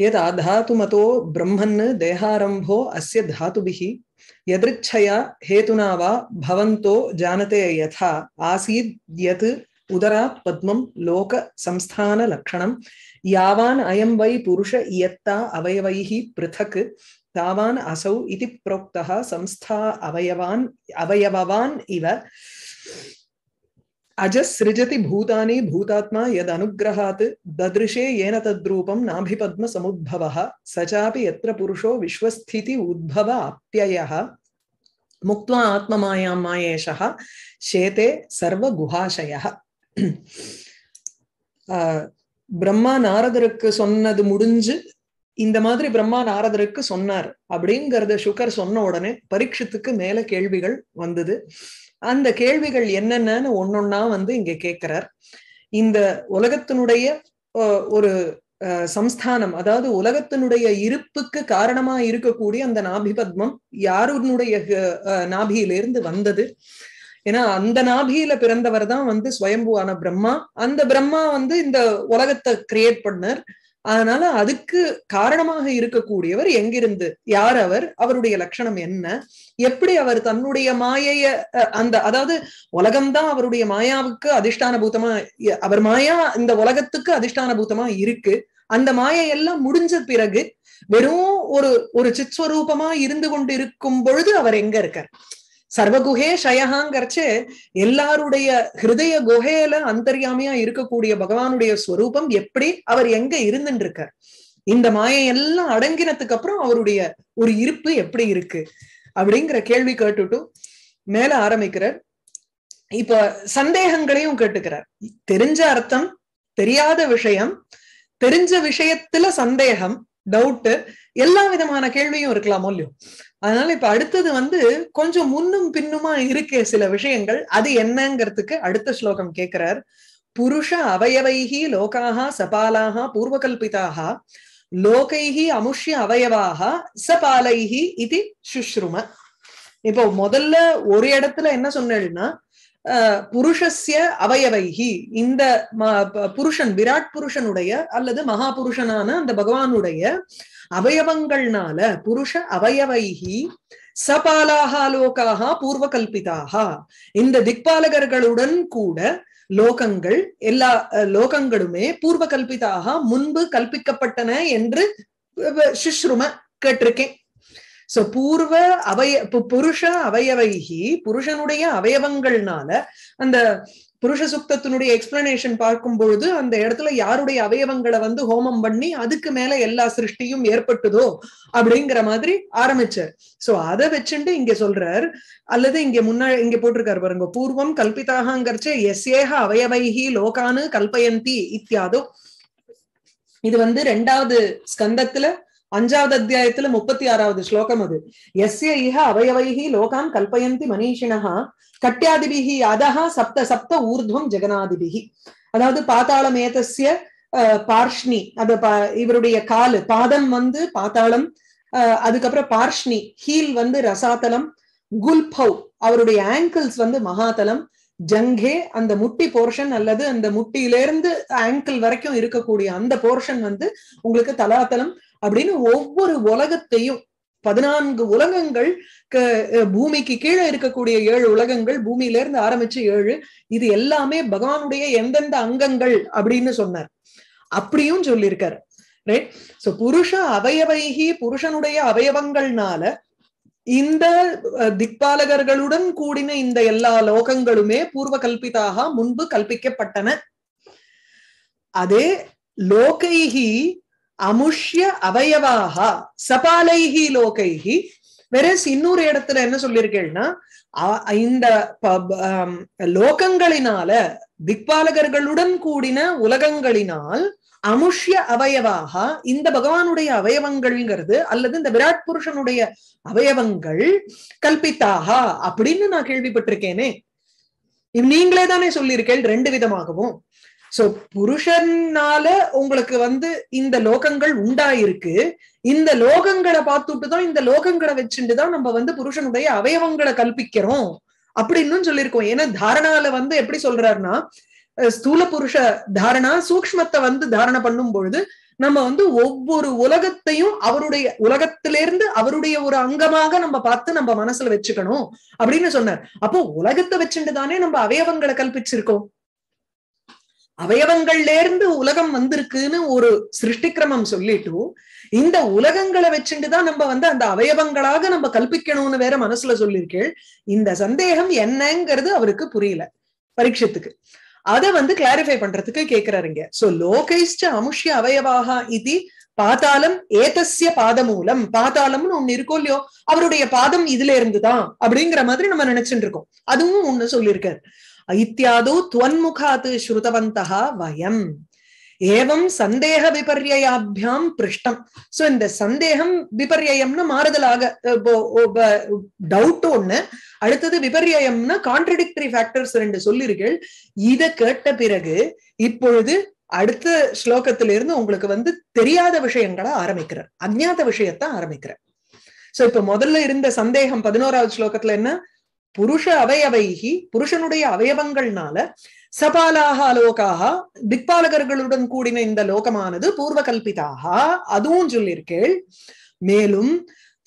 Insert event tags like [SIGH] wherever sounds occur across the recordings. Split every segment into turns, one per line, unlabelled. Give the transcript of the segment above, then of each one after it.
यद आधातुमतो ब्रह्मन् देहारंभो अस्य धातुभिः यदृच्छया हेतुना वा भवन्तो जानते यथा आसीद् यत् उदरात् पद्मं लोकसंस्थानलक्षणं यावान् अयं वै पुरुष इयत्ता अवयवैः पृथक् तावान् असौ इति प्रोक्तः संस्था अवयवान् अवयववान् इव अजसृजति भूतानि भूतात्मा यदनुग्रहात् ददृशे येन तद्रूपं नाभिपद्मसमुद्भवः स चापि यत्र पुरुषो विश्वस्थिति उद्भव अप्ययः मुक्त्वा आत्ममायां मायेशः शेते सर्वगुहाशयः [CLEARS THROAT] ब्रह्मा नारदरुक्कु सोन्नदु முடிஞ்சு இந்த மாதிரி பிரம்மா நாரதருக்கு சொன்னார் அப்படிங்கறத சுகர் சொன்ன உடனே பரீட்சத்துக்கு மேல கேள்விகள் வந்தது அந்த கேள்விகள் என்னென்னு ஒன்னொன்னா வந்து இங்க கேட்கிறார் இந்த உலகத்தினுடைய ஒரு சம்ஸ்தானம் அதாவது உலகத்தினுடைய இருப்புக்கு காரணமா இருக்கக்கூடிய அந்த நாபி பத்மம் யாருனுடைய நாபியிலிருந்து வந்தது ஏன்னா அந்த நாபியில பிறந்தவர் தான் வந்து ஸ்வயம்புவான பிரம்மா அந்த பிரம்மா வந்து இந்த உலகத்தை கிரியேட் பண்ணர் அதனால அதுக்கு காரணமாக இருக்கக்கூடியவர் எங்கிருந்து யார் அவர் அவருடைய லட்சணம் என்ன எப்படி அவர் தன்னுடைய மாயைய அந்த அதாவது உலகம்தான் அவருடைய மாயாவுக்கு அதிஷ்டான பூத்தமா அவர் மாயா இந்த உலகத்துக்கு அதிஷ்டான பூத்தமா இருக்கு அந்த மாயையெல்லாம் முடிஞ்ச பிறகு வெறும் ஒரு ஒரு சித்ஸ்வரூபமா இருந்து கொண்டு இருக்கும் பொழுது அவர் எங்க இருக்கார் சர்வகுகே ஷயஹாங்கிறச்சு எல்லாருடைய ஹிருதய குகையில அந்தர்யாமியா இருக்கக்கூடிய பகவானுடைய ஸ்வரூபம் எப்படி அவர் எங்க இருந்துட்டு இருக்கார் இந்த மாயை எல்லாம் அடங்கினதுக்கு அப்புறம் அவருடைய ஒரு இருப்பு எப்படி இருக்கு அப்படிங்கிற கேள்வி கேட்டுட்டும் மேல ஆரம்பிக்கிறார் இப்ப சந்தேகங்களையும் கேட்டுக்கிறார் தெரிஞ்ச அர்த்தம் தெரியாத விஷயம் தெரிஞ்ச விஷயத்துல சந்தேகம் டவுட்டு எல்லா விதமான கேள்வியும் இருக்கலாமோ இல்லையோ அதனால இப்ப அடுத்தது வந்து கொஞ்சம் முன்னும் பின்னுமா இருக்கே சில விஷயங்கள் அது என்னங்கிறதுக்கு அடுத்த ஸ்லோகம் கேட்கிறார் புருஷ அவயவைஹி லோகாக சபாலாக பூர்வகல்பிதாக லோகைஹி அமுஷ்ய அவயவாக சபாலைஹி இது சுஷ்ரும இப்போ முதல்ல ஒரு இடத்துல என்ன சொன்னேன்னா புருஷஸ்ய அவயவைஹி இந்த புருஷன் விராட் புருஷனுடைய அல்லது மகாபுருஷனான அந்த பகவானுடைய அவயவங்கள்னால புருஷ அவயவைகி சபாலாகா பூர்வ கல்பிதாக இந்த திக்பாலகர்களுடன் கூட லோகங்கள் எல்லா லோகங்களுமே பூர்வ கல்பிதாக முன்பு கல்பிக்கப்பட்டன என்று சுஷ்ரும கேட்டிருக்கேன் சோ பூர்வ அவய புருஷ அவயவைகி புருஷனுடைய அவயவங்கள்னால அந்த புருஷ சுக்தத்தினுடைய எக்ஸ்பிளனேஷன் பார்க்கும் பொழுது அந்த இடத்துல யாருடைய அவயவங்களை வந்து ஹோமம் பண்ணி அதுக்கு மேல எல்லா சிருஷ்டியும் ஏற்பட்டுதோ அப்படிங்கிற மாதிரி ஆரம்பிச்சார் சோ அதை வச்சுட்டு இங்க சொல்றார் அல்லது இங்க முன்னா இங்க போட்டிருக்காரு பாருங்க பூர்வம் எஸ் எஸ்ஏக அவயவைஹி லோகானு கல்பயந்தி இத்தியாதோ இது வந்து ரெண்டாவது ஸ்கந்தத்துல அஞ்சாவது அத்தியாயத்துல முப்பத்தி ஆறாவது ஸ்லோகம் அது எஸ்ய இஹ அவயவைஹி லோகான் கல்பயந்தி மனிஷினஹா கட்டியாதிபிகி அதஹா சப்த சப்த ஊர்துவம் ஜெகநாதிபிகி அதாவது மேதசிய பார்ஷ்ணி அது இவருடைய காலு பாதம் வந்து பாத்தாளம் அதுக்கப்புறம் பார்ஷ்ணி ஹீல் வந்து ரசாத்தலம் குல்பௌ அவருடைய ஆங்கிள்ஸ் வந்து மகாதலம் ஜங்கே அந்த முட்டி போர்ஷன் அல்லது அந்த முட்டியிலிருந்து ஆங்கிள் வரைக்கும் இருக்கக்கூடிய அந்த போர்ஷன் வந்து உங்களுக்கு தலாத்தலம் அப்படின்னு ஒவ்வொரு உலகத்தையும் பதினான்கு உலகங்கள் பூமிக்கு கீழே இருக்கக்கூடிய ஏழு உலகங்கள் பூமியில இருந்து ஆரம்பிச்சு ஏழு இது எல்லாமே பகவானுடைய எந்தெந்த அங்கங்கள் அப்படின்னு சொன்னார் அப்படியும் சொல்லியிருக்கார் ரைட் சோ புருஷ அவயவைகி புருஷனுடைய அவயவங்கள்னால இந்த திக்பாலகர்களுடன் கூடின இந்த எல்லா லோகங்களுமே பூர்வ கல்பிதாக முன்பு கல்பிக்கப்பட்டன அதே லோகைகி அமுஷ்ய அவயவாக சபாலைஹி லோகைஹி வெரஸ் இன்னொரு இடத்துல என்ன சொல்லியிருக்கேன்னா இந்த லோகங்களினால திக்பாலகர்களுடன் கூடின உலகங்களினால் அமுஷ்ய அவயவாக இந்த பகவானுடைய அவயவங்கள்ங்கிறது அல்லது இந்த விராட் புருஷனுடைய அவயவங்கள் கல்பித்தாகா அப்படின்னு நான் கேள்விப்பட்டிருக்கேனே நீங்களே தானே சொல்லியிருக்கேன் ரெண்டு விதமாகவும் சோ புருஷனால உங்களுக்கு வந்து இந்த லோகங்கள் உண்டாயிருக்கு இந்த லோகங்களை பார்த்துட்டு தான் இந்த லோகங்களை வச்சுட்டுதான் நம்ம வந்து புருஷனுடைய அவயவங்களை கல்பிக்கிறோம் அப்படின்னு சொல்லியிருக்கோம் ஏன்னா தாரணால வந்து எப்படி சொல்றாருன்னா ஸ்தூல புருஷ தாரணா சூக்மத்தை வந்து தாரணை பண்ணும் பொழுது நம்ம வந்து ஒவ்வொரு உலகத்தையும் அவருடைய உலகத்திலிருந்து அவருடைய ஒரு அங்கமாக நம்ம பார்த்து நம்ம மனசுல வச்சுக்கணும் அப்படின்னு சொன்னார் அப்போ உலகத்தை வச்சுட்டு தானே நம்ம அவயவங்களை கல்பிச்சிருக்கோம் அவயவங்கள்ல இருந்து உலகம் வந்திருக்குன்னு ஒரு சிருஷ்டிக்ரமம் சொல்லிட்டு இந்த உலகங்களை வச்சுட்டுதான் நம்ம வந்து அந்த அவயவங்களாக நம்ம கல்பிக்கணும்னு வேற மனசுல சொல்லியிருக்கேள் இந்த சந்தேகம் என்னங்கிறது அவருக்கு புரியல பரீட்சத்துக்கு அதை வந்து கிளாரிஃபை பண்றதுக்கு கேட்கிறாருங்க சோ லோகைஸ்ட் அமுஷ்ய அவயவாக இது பாதாளம் ஏதஸ்ய பாதமூலம் பாதாளம்னு ஒண்ணு இருக்கோ இல்லையோ அவருடைய பாதம் இதுல இருந்துதான் அப்படிங்கிற மாதிரி நம்ம நினைச்சுட்டு இருக்கோம் அதுவும் ஒண்ணு சொல்லியிருக்காரு இத்தியாதோ துவன்முகாத் ஸ்ருதவந்தா வயம் ஏவம் சந்தேக விபர்யாபியாம் பிருஷ்டம் சோ இந்த சந்தேகம் விபர்யம்னா மாறுதலாக டவுட் ஒண்ணு அடுத்தது விபர்யம்னா கான்ட்ரடிக்டரி ஃபேக்டர்ஸ் ரெண்டு சொல்லிருக்கீள் இத கேட்ட பிறகு இப்பொழுது அடுத்த ஸ்லோகத்திலிருந்து உங்களுக்கு வந்து தெரியாத விஷயங்களை ஆரம்பிக்கிறார் அஜ்ஞாத விஷயத்த ஆரம்பிக்கிறார் சோ இப்ப முதல்ல இருந்த சந்தேகம் பதினோராவது ஸ்லோகத்துல என்ன புருஷ அவயவைகி புருஷனுடைய அவயவங்கள்னால சபாலாக அலோகாக திக்பாலகர்களுடன் கூடின இந்த லோகமானது பூர்வ கல்பிதாக அதுவும் சொல்லியிருக்கேள் மேலும்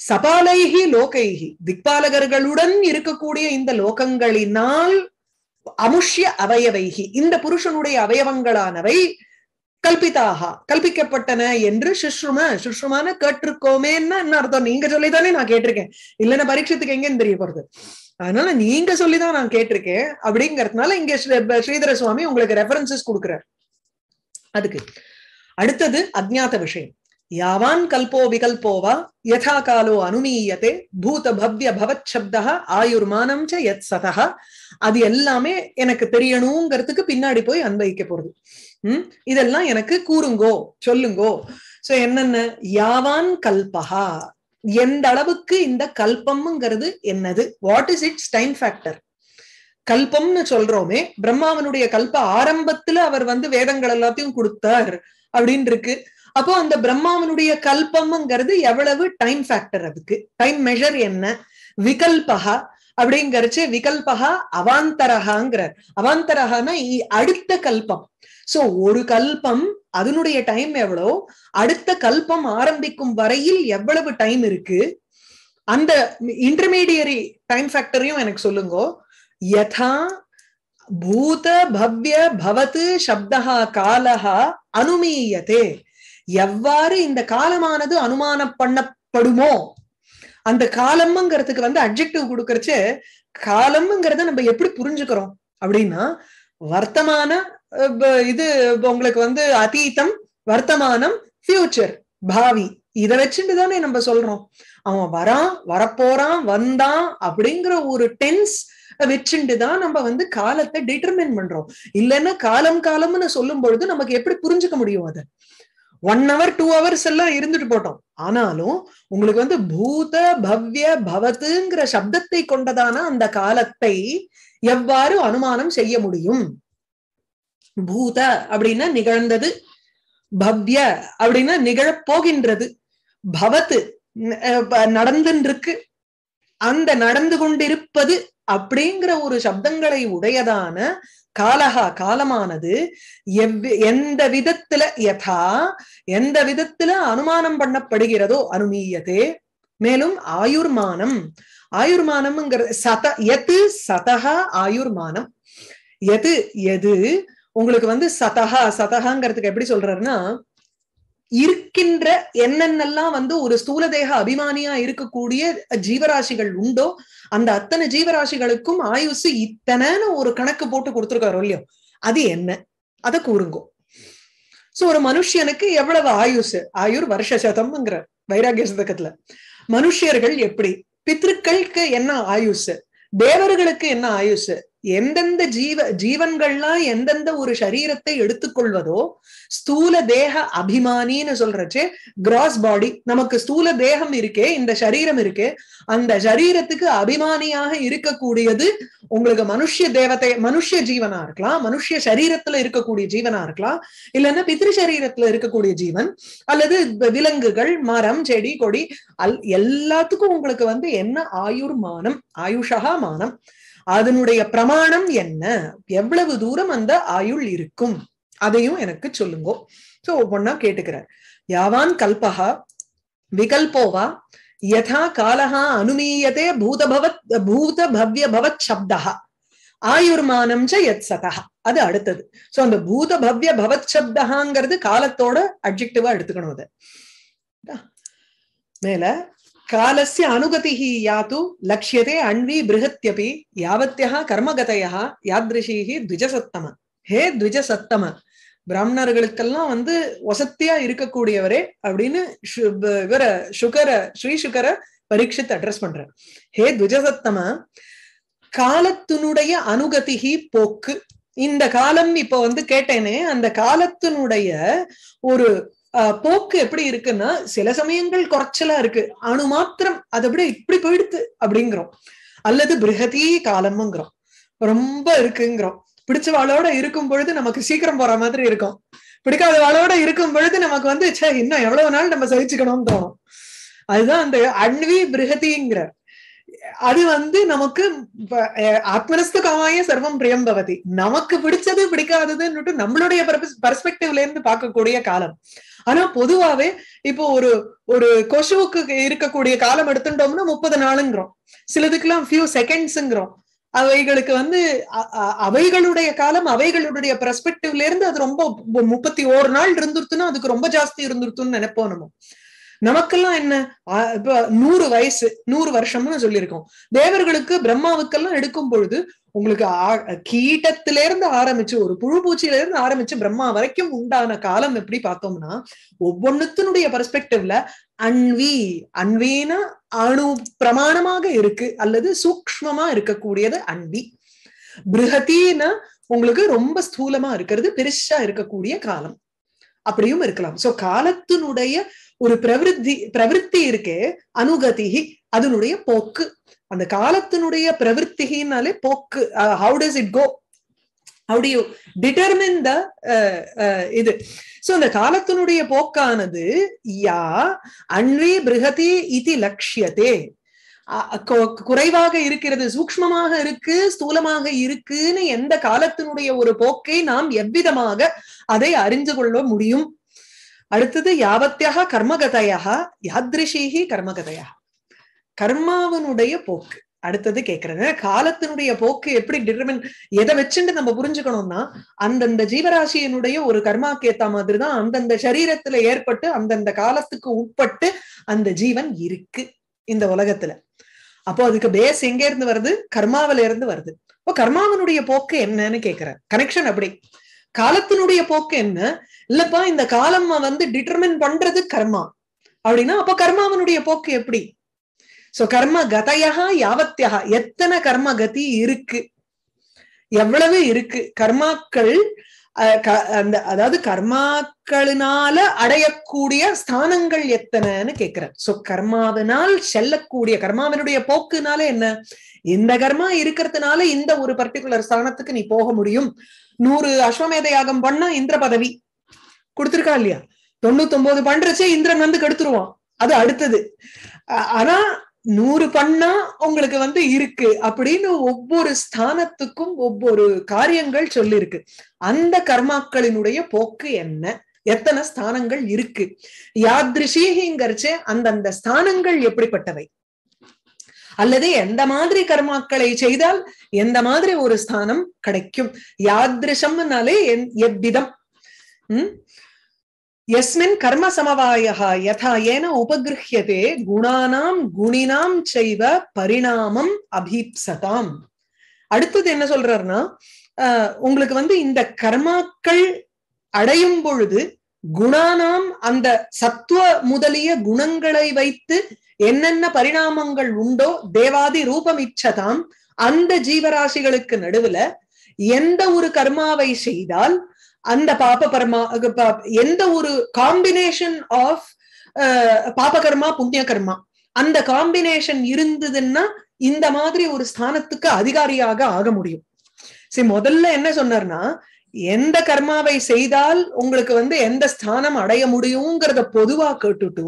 சபாலைகி லோகைகி திக்பாலகர்களுடன் இருக்கக்கூடிய இந்த லோகங்களினால் அமுஷ்ய அவயவைகி இந்த புருஷனுடைய அவயவங்களானவை கல்பித்தாக கல்பிக்கப்பட்டன என்று சுஷ்ரும சுஷ்ருமான கேட்டிருக்கோமேன்னு என்ன அர்த்தம் நீங்க சொல்லிதானே நான் கேட்டிருக்கேன் இல்லைன்னா பரீட்சத்துக்கு எங்கேன்னு தெரிய போறது அதனால நீங்க சொல்லிதான் நான் கேட்டிருக்கேன் அப்படிங்கறதுனால இங்க ஸ்ரீதர சுவாமி உங்களுக்கு ரெஃபரன்சஸ் கொடுக்குறார் அதுக்கு அடுத்தது அஜ்ஞாத விஷயம் யாவான் கல்போ விகல்போவா யதா காலோ அனுமீயத்தை பூத பவ்ய பவத் சப்தா ஆயுர்மானம் ச எத் சதா அது எல்லாமே எனக்கு தெரியணுங்கிறதுக்கு பின்னாடி போய் அன்பகிக்க போறது உம் இதெல்லாம் எனக்கு கூறுங்கோ சொல்லுங்கோ சோ என்னென்ன யாவான் கல்பகா எந்த அளவுக்கு இந்த கல்பம்ங்கிறது என்னது what is its time factor கல்பம்னு சொல்றோமே பிரம்மாவனுடைய கல்ப ஆரம்பத்துல அவர் வந்து வேதங்கள் எல்லாத்தையும் கொடுத்தார் அப்படின்னு இருக்கு அப்போ அந்த பிரம்மாவனுடைய கல்பம்ங்கிறது எவ்வளவு டைம் ஃபேக்டர் அதுக்கு டைம் மெஷர் என்ன விகல்பகா அப்படிங்கறச்சு விகல்பகா அவாந்தரகாங்கிறார் அவாந்தரகானா அடுத்த கல்பம் சோ ஒரு கல்பம் அதனுடைய டைம் எவ்வளோ அடுத்த கல்பம் ஆரம்பிக்கும் வரையில் எவ்வளவு டைம் இருக்கு அந்த இன்டர்மீடியரி டைம் ஃபேக்டரையும் எனக்கு சொல்லுங்க யதா பூத பவ்ய பவத்து சப்தா காலஹா அனுமீயதே எவ்வாறு இந்த காலமானது அனுமானம் பண்ணப்படுமோ அந்த காலம்ங்கிறதுக்கு வந்து அப்ஜெக்டிவ் கொடுக்கறச்சு காலம்ங்கிறத நம்ம எப்படி புரிஞ்சுக்கிறோம் அப்படின்னா வர்த்தமான இது உங்களுக்கு வந்து அத்தீத்தம் வர்த்தமானம் ஃபியூச்சர் பாவி இத வச்சுட்டு தானே நம்ம சொல்றோம் அவன் வரான் வரப்போறான் வந்தான் அப்படிங்கிற ஒரு டென்ஸ் வச்சுட்டு தான் நம்ம வந்து காலத்தை டிட்டர்மின் பண்றோம் இல்லைன்னா காலம் காலம்னு சொல்லும் பொழுது நமக்கு எப்படி புரிஞ்சுக்க முடியும் அது ஒன் ஹவர் டூ ஹவர்ஸ் எல்லாம் இருந்துட்டு போட்டோம் ஆனாலும் உங்களுக்கு வந்து பூத பவ்ய பவத்துங்கிற சப்தத்தை கொண்டதான அந்த காலத்தை எவ்வாறு அனுமானம் செய்ய முடியும் பூத அப்படின்னா நிகழ்ந்தது பவ்ய அப்படின்னா நிகழப்போகின்றது பவத்து நடந்துருக்கு அந்த நடந்து கொண்டிருப்பது அப்படிங்கிற ஒரு சப்தங்களை உடையதான காலகா காலமானது எந்த விதத்துல யதா எந்த விதத்துல அனுமானம் பண்ணப்படுகிறதோ அனுமீயதே மேலும் ஆயுர்மானம் ஆயுர்மானம்ங்கிறது சத எது சதகா ஆயுர்மானம் எது எது உங்களுக்கு வந்து சதஹா சதஹாங்கிறதுக்கு எப்படி சொல்றாருன்னா இருக்கின்ற என்னென்னலாம் வந்து ஒரு ஸ்தூல தேக அபிமானியா இருக்கக்கூடிய ஜீவராசிகள் உண்டோ அந்த அத்தனை ஜீவராசிகளுக்கும் ஆயுசு இத்தனைன்னு ஒரு கணக்கு போட்டு கொடுத்துருக்காரோ இல்லையோ அது என்ன அதை கூறுங்கோ சோ ஒரு மனுஷனுக்கு எவ்வளவு ஆயுசு ஆயுர் வருஷ சதம்ங்கிற வைராகிய சதகத்துல மனுஷியர்கள் எப்படி பித்திருக்களுக்கு என்ன ஆயுசு தேவர்களுக்கு என்ன ஆயுசு எந்தெந்த ஜீவ ஜீவன்கள்லாம் எந்தெந்த ஒரு சரீரத்தை எடுத்துக்கொள்வதோ ஸ்தூல தேக அபிமானின்னு சொல்றச்சு கிராஸ் பாடி நமக்கு ஸ்தூல தேகம் இருக்கே இந்த சரீரம் இருக்கு அந்த சரீரத்துக்கு அபிமானியாக இருக்கக்கூடியது உங்களுக்கு மனுஷ தேவத்தை மனுஷ ஜீவனா இருக்கலாம் மனுஷ சரீரத்துல இருக்கக்கூடிய ஜீவனா இருக்கலாம் இல்லைன்னா பித்ரு சரீரத்துல இருக்கக்கூடிய ஜீவன் அல்லது விலங்குகள் மரம் செடி கொடி அல் எல்லாத்துக்கும் உங்களுக்கு வந்து என்ன ஆயுர் மானம் ஆயுஷகா மானம் அதனுடைய பிரமாணம் என்ன எவ்வளவு தூரம் அந்த ஆயுள் இருக்கும் அதையும் எனக்கு சொல்லுங்கோ சோ ஒவ்வொன்னா கேட்டுக்கிறார் யாவான் கல்பகா விகல்போவா யதா காலஹா அனுமீயதே பூதபவத் பூத பவ்ய பவத் சப்தா ஆயுர்மானம் எத் சதா அது அடுத்தது சோ அந்த பூத பவ்ய பவத் சப்தகாங்கிறது காலத்தோட அப்ஜெக்டிவா எடுத்துக்கணும் அது மேல காலசிய அனுகதி யாத்து லட்சியதே அண்வி பிருகத்யபி யாவத்தியா கர்மகதையா யாத்ரிஷீஹி த்விஜசத்தம ஹே த்விஜசத்தம பிராமணர்களுக்கெல்லாம் வந்து வசத்தியா இருக்கக்கூடியவரே அப்படின்னு இவர சுகர ஸ்ரீ சுகர பரீட்சித் அட்ரஸ் பண்ற ஹே த்விஜசத்தம காலத்தினுடைய அனுகதிகி போக்கு இந்த காலம் இப்ப வந்து கேட்டேனே அந்த காலத்தினுடைய ஒரு போக்கு எப்படி இருக்குன்னா சில சமயங்கள் குறைச்சலா இருக்கு அணு மாத்திரம் அதை விட இப்படி போயிடுத்து அப்படிங்கிறோம் அல்லது பிரகதி காலம்ங்கிறோம் ரொம்ப இருக்குங்கிறோம் பிடிச்ச வாழோட இருக்கும் பொழுது நமக்கு சீக்கிரம் போற மாதிரி இருக்கும் பிடிக்காத வாழோட இருக்கும் பொழுது நமக்கு வந்து சே இன்னும் எவ்வளவு நாள் நம்ம சகிச்சுக்கணும்னு தோணும் அதுதான் அந்த அன்வி பிரகதிங்கிற அது வந்து நமக்கு ஆத்மனஸ்து சர்வம் பிரியம் பவதி நமக்கு பிடிச்சது பிடிக்காததுன்னுட்டு நம்மளுடைய பர்ஸ்பெக்டிவ்ல இருந்து பார்க்கக்கூடிய காலம் ஆனா பொதுவாவே இப்போ ஒரு ஒரு கொசுவுக்கு இருக்கக்கூடிய காலம் எடுத்துட்டோம்னா முப்பது நாளுங்கிறோம் சிலதுக்கெல்லாம் ஃபியூ செகண்ட்ஸுங்கிறோம் அவைகளுக்கு வந்து அவைகளுடைய காலம் அவைகளுடைய பெர்ஸ்பெக்டிவ்ல இருந்து அது ரொம்ப முப்பத்தி ஓரு நாள் இருந்துருத்துன்னா அதுக்கு ரொம்ப ஜாஸ்தி இருந்துருத்துன்னு நினைப்போம் நம்ம நமக்கெல்லாம் என்ன இப்ப நூறு வயசு நூறு வருஷம்னு சொல்லியிருக்கோம் தேவர்களுக்கு பிரம்மாவுக்கெல்லாம் எடுக்கும் பொழுது உங்களுக்கு கீட்டத்தில இருந்து ஆரம்பிச்சு ஒரு புழு பூச்சியில இருந்து ஆரம்பிச்சு பிரம்மா வரைக்கும் உண்டான காலம் எப்படி பார்த்தோம்னா ஒவ்வொன்னுத்தினுடைய பர்ஸ்பெக்டிவ்ல அன்வி அன்வீனா அணு பிரமாணமாக இருக்கு அல்லது சூக்மமா இருக்கக்கூடியது அன்வி பிருகத்தின்னா உங்களுக்கு ரொம்ப ஸ்தூலமா இருக்கிறது பெருசா இருக்கக்கூடிய காலம் அப்படியும் இருக்கலாம் சோ காலத்தினுடைய ஒரு பிரவிருத்தி பிரவருத்தி இருக்கு அனுகதிகி அதனுடைய போக்கு அந்த காலத்தினுடைய பிரவிற்த்திகினாலே போக்கு how does it go how do you determine the இது சோ அந்த காலத்தினுடைய போக்கானது யா அன்வே பிரகதே இது லட்சியத்தே குறைவாக இருக்கிறது சூக்மமாக இருக்கு ஸ்தூலமாக இருக்குன்னு எந்த காலத்தினுடைய ஒரு போக்கை நாம் எவ்விதமாக அதை அறிந்து கொள்ள முடியும் அடுத்தது யாவத்தியாக கர்மகதையாக யாத்ரிஷீகி கர்மகதையாக கர்மாவனுடைய போக்கு அடுத்தது கேக்குறது காலத்தினுடைய போக்கு எப்படி டிட்டர்மின் எதை வச்சுட்டு நம்ம புரிஞ்சுக்கணும்னா அந்தந்த ஜீவராசியினுடைய ஒரு கர்மாக்கு ஏத்த மாதிரிதான் அந்தந்த சரீரத்துல ஏற்பட்டு அந்தந்த காலத்துக்கு உட்பட்டு அந்த ஜீவன் இருக்கு இந்த உலகத்துல அப்போ அதுக்கு பேஸ் எங்க இருந்து வருது கர்மாவில இருந்து வருது இப்போ கர்மாவனுடைய போக்கு என்னன்னு கேக்குற கனெக்ஷன் அப்படி காலத்தினுடைய போக்கு என்ன இல்லப்பா இந்த காலம் வந்து டிட்டர்மின் பண்றது கர்மா அப்படின்னா அப்ப கர்மாவனுடைய போக்கு எப்படி சோ கர்ம கதையா யாவத்தியா எத்தனை கர்ம கதி இருக்கு எவ்வளவு இருக்கு கர்மாக்கள் அந்த அதாவது கர்மாக்களினால அடையக்கூடிய ஸ்தானங்கள் எத்தனைன்னு கேக்குற சோ கர்மாவினால் செல்லக்கூடிய கர்மாவினுடைய போக்குனால என்ன இந்த கர்மா இருக்கிறதுனால இந்த ஒரு பர்டிகுலர் ஸ்தானத்துக்கு நீ போக முடியும் நூறு அஸ்வமேத யாகம் பண்ணா இந்திர பதவி கொடுத்துருக்கா இல்லையா தொண்ணூத்தொன்பது பண்றச்சே இந்திரன் வந்து கெடுத்துருவான் அது அடுத்தது ஆனா நூறு பண்ணா உங்களுக்கு வந்து இருக்கு அப்படின்னு ஒவ்வொரு ஸ்தானத்துக்கும் ஒவ்வொரு காரியங்கள் சொல்லிருக்கு அந்த கர்மாக்களினுடைய போக்கு என்ன எத்தனை ஸ்தானங்கள் இருக்கு யாத்ரிஷீகிங்கிறச்சே அந்தந்த ஸ்தானங்கள் எப்படிப்பட்டவை அல்லது எந்த மாதிரி கர்மாக்களை செய்தால் எந்த மாதிரி ஒரு ஸ்தானம் கிடைக்கும் யாத்ரிஷம்னாலே எவ்விதம் உம் எஸ்மின் கர்ம சமவாயா யதா ஏன உபகிருஹியதே குணானாம் குணினாம் செய்வ பரிணாமம் அபீப்சதாம் அடுத்தது என்ன சொல்றாருன்னா உங்களுக்கு வந்து இந்த கர்மாக்கள் அடையும் பொழுது குணானாம் அந்த சத்துவ முதலிய குணங்களை வைத்து என்னென்ன பரிணாமங்கள் உண்டோ தேவாதி ரூபம் இச்சதாம் அந்த ஜீவராசிகளுக்கு நடுவுல எந்த ஒரு கர்மாவை செய்தால் அந்த பாப பரமா எந்த ஒரு காம்பினேஷன் ஆஃப் பாபகர்மா புண்ணிய கர்மா அந்த காம்பினேஷன் இருந்ததுன்னா இந்த மாதிரி ஒரு ஸ்தானத்துக்கு அதிகாரியாக ஆக முடியும் சரி முதல்ல என்ன சொன்னார்னா எந்த கர்மாவை செய்தால் உங்களுக்கு வந்து எந்த ஸ்தானம் அடைய முடியுங்கிறத பொதுவா கேட்டுட்டு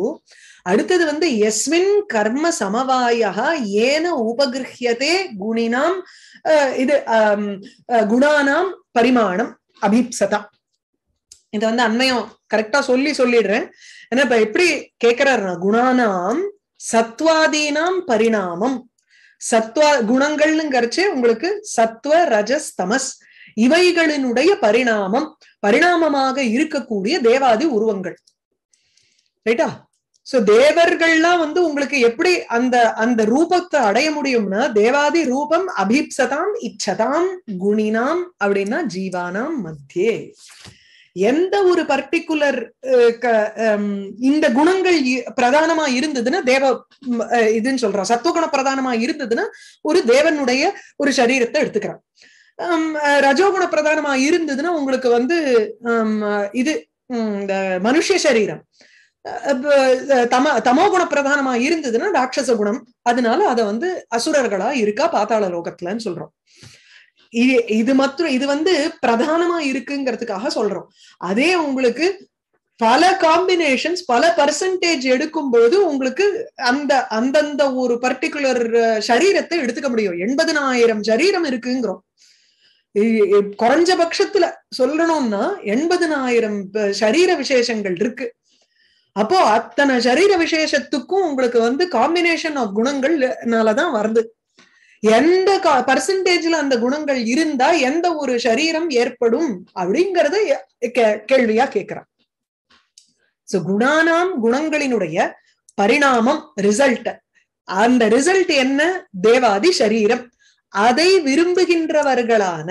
அடுத்தது வந்து எஸ்மின் கர்ம சமவாயா ஏன உபகிருஹியதே குணினாம் இது குணானாம் பரிமாணம் அபிப்சதா இதை வந்து அண்மையம் கரெக்டா சொல்லி சொல்லிடுறேன் ஏன்னா இப்ப எப்படி கேக்குறாரு குணானாம் சத்வாதீனாம் பரிணாமம் சத்வா குணங்கள்னுங்கிறச்சு உங்களுக்கு சத்வ ரஜஸ் தமஸ் இவைகளினுடைய பரிணாமம் பரிணாமமாக இருக்கக்கூடிய தேவாதி உருவங்கள் ரைட்டா சோ தேவர்கள்லாம் வந்து உங்களுக்கு எப்படி அந்த அந்த ரூபத்தை அடைய முடியும்னா தேவாதி ரூபம் அபிப்சதாம் இச்சதாம் குணினாம் அப்படின்னா ஜீவானாம் மத்தியே எந்த ஒரு பர்டிகுலர் இந்த குணங்கள் பிரதானமா இருந்ததுன்னா தேவ இதுன்னு சொல்றான் சத்துவகுண பிரதானமா இருந்ததுன்னா ஒரு தேவனுடைய ஒரு சரீரத்தை எடுத்துக்கிறான் ரஜோகுண பிரதானமா இருந்ததுன்னா உங்களுக்கு வந்து இது இந்த மனுஷ சரீரம் தம தமோ குண பிரதானமா இருந்ததுன்னா ராட்சச குணம் அதனால அதை வந்து அசுரர்களா இருக்கா பாத்தாள லோகத்துலன்னு சொல்றோம் இது இது மற்றும் இது வந்து பிரதானமா இருக்குங்கிறதுக்காக சொல்றோம் அதே உங்களுக்கு பல காம்பினேஷன்ஸ் பல பர்சன்டேஜ் எடுக்கும் போது உங்களுக்கு அந்த அந்தந்த ஒரு பர்டிகுலர் சரீரத்தை எடுத்துக்க முடியும் எண்பதனாயிரம் சரீரம் இருக்குங்கிறோம் பட்சத்துல சொல்லணும்னா எண்பதனாயிரம் சரீர விசேஷங்கள் இருக்கு அப்போ அத்தனை சரீர விசேஷத்துக்கும் உங்களுக்கு வந்து காம்பினேஷன் ஆஃப் குணங்கள்னாலதான் வருது எந்த பர்சன்டேஜ்ல அந்த குணங்கள் இருந்தா எந்த ஒரு சரீரம் ஏற்படும் அப்படிங்கறத கேள்வியா கேக்குறான் சோ குணானாம் குணங்களினுடைய பரிணாமம் ரிசல்ட் அந்த ரிசல்ட் என்ன தேவாதி சரீரம் அதை விரும்புகின்றவர்களான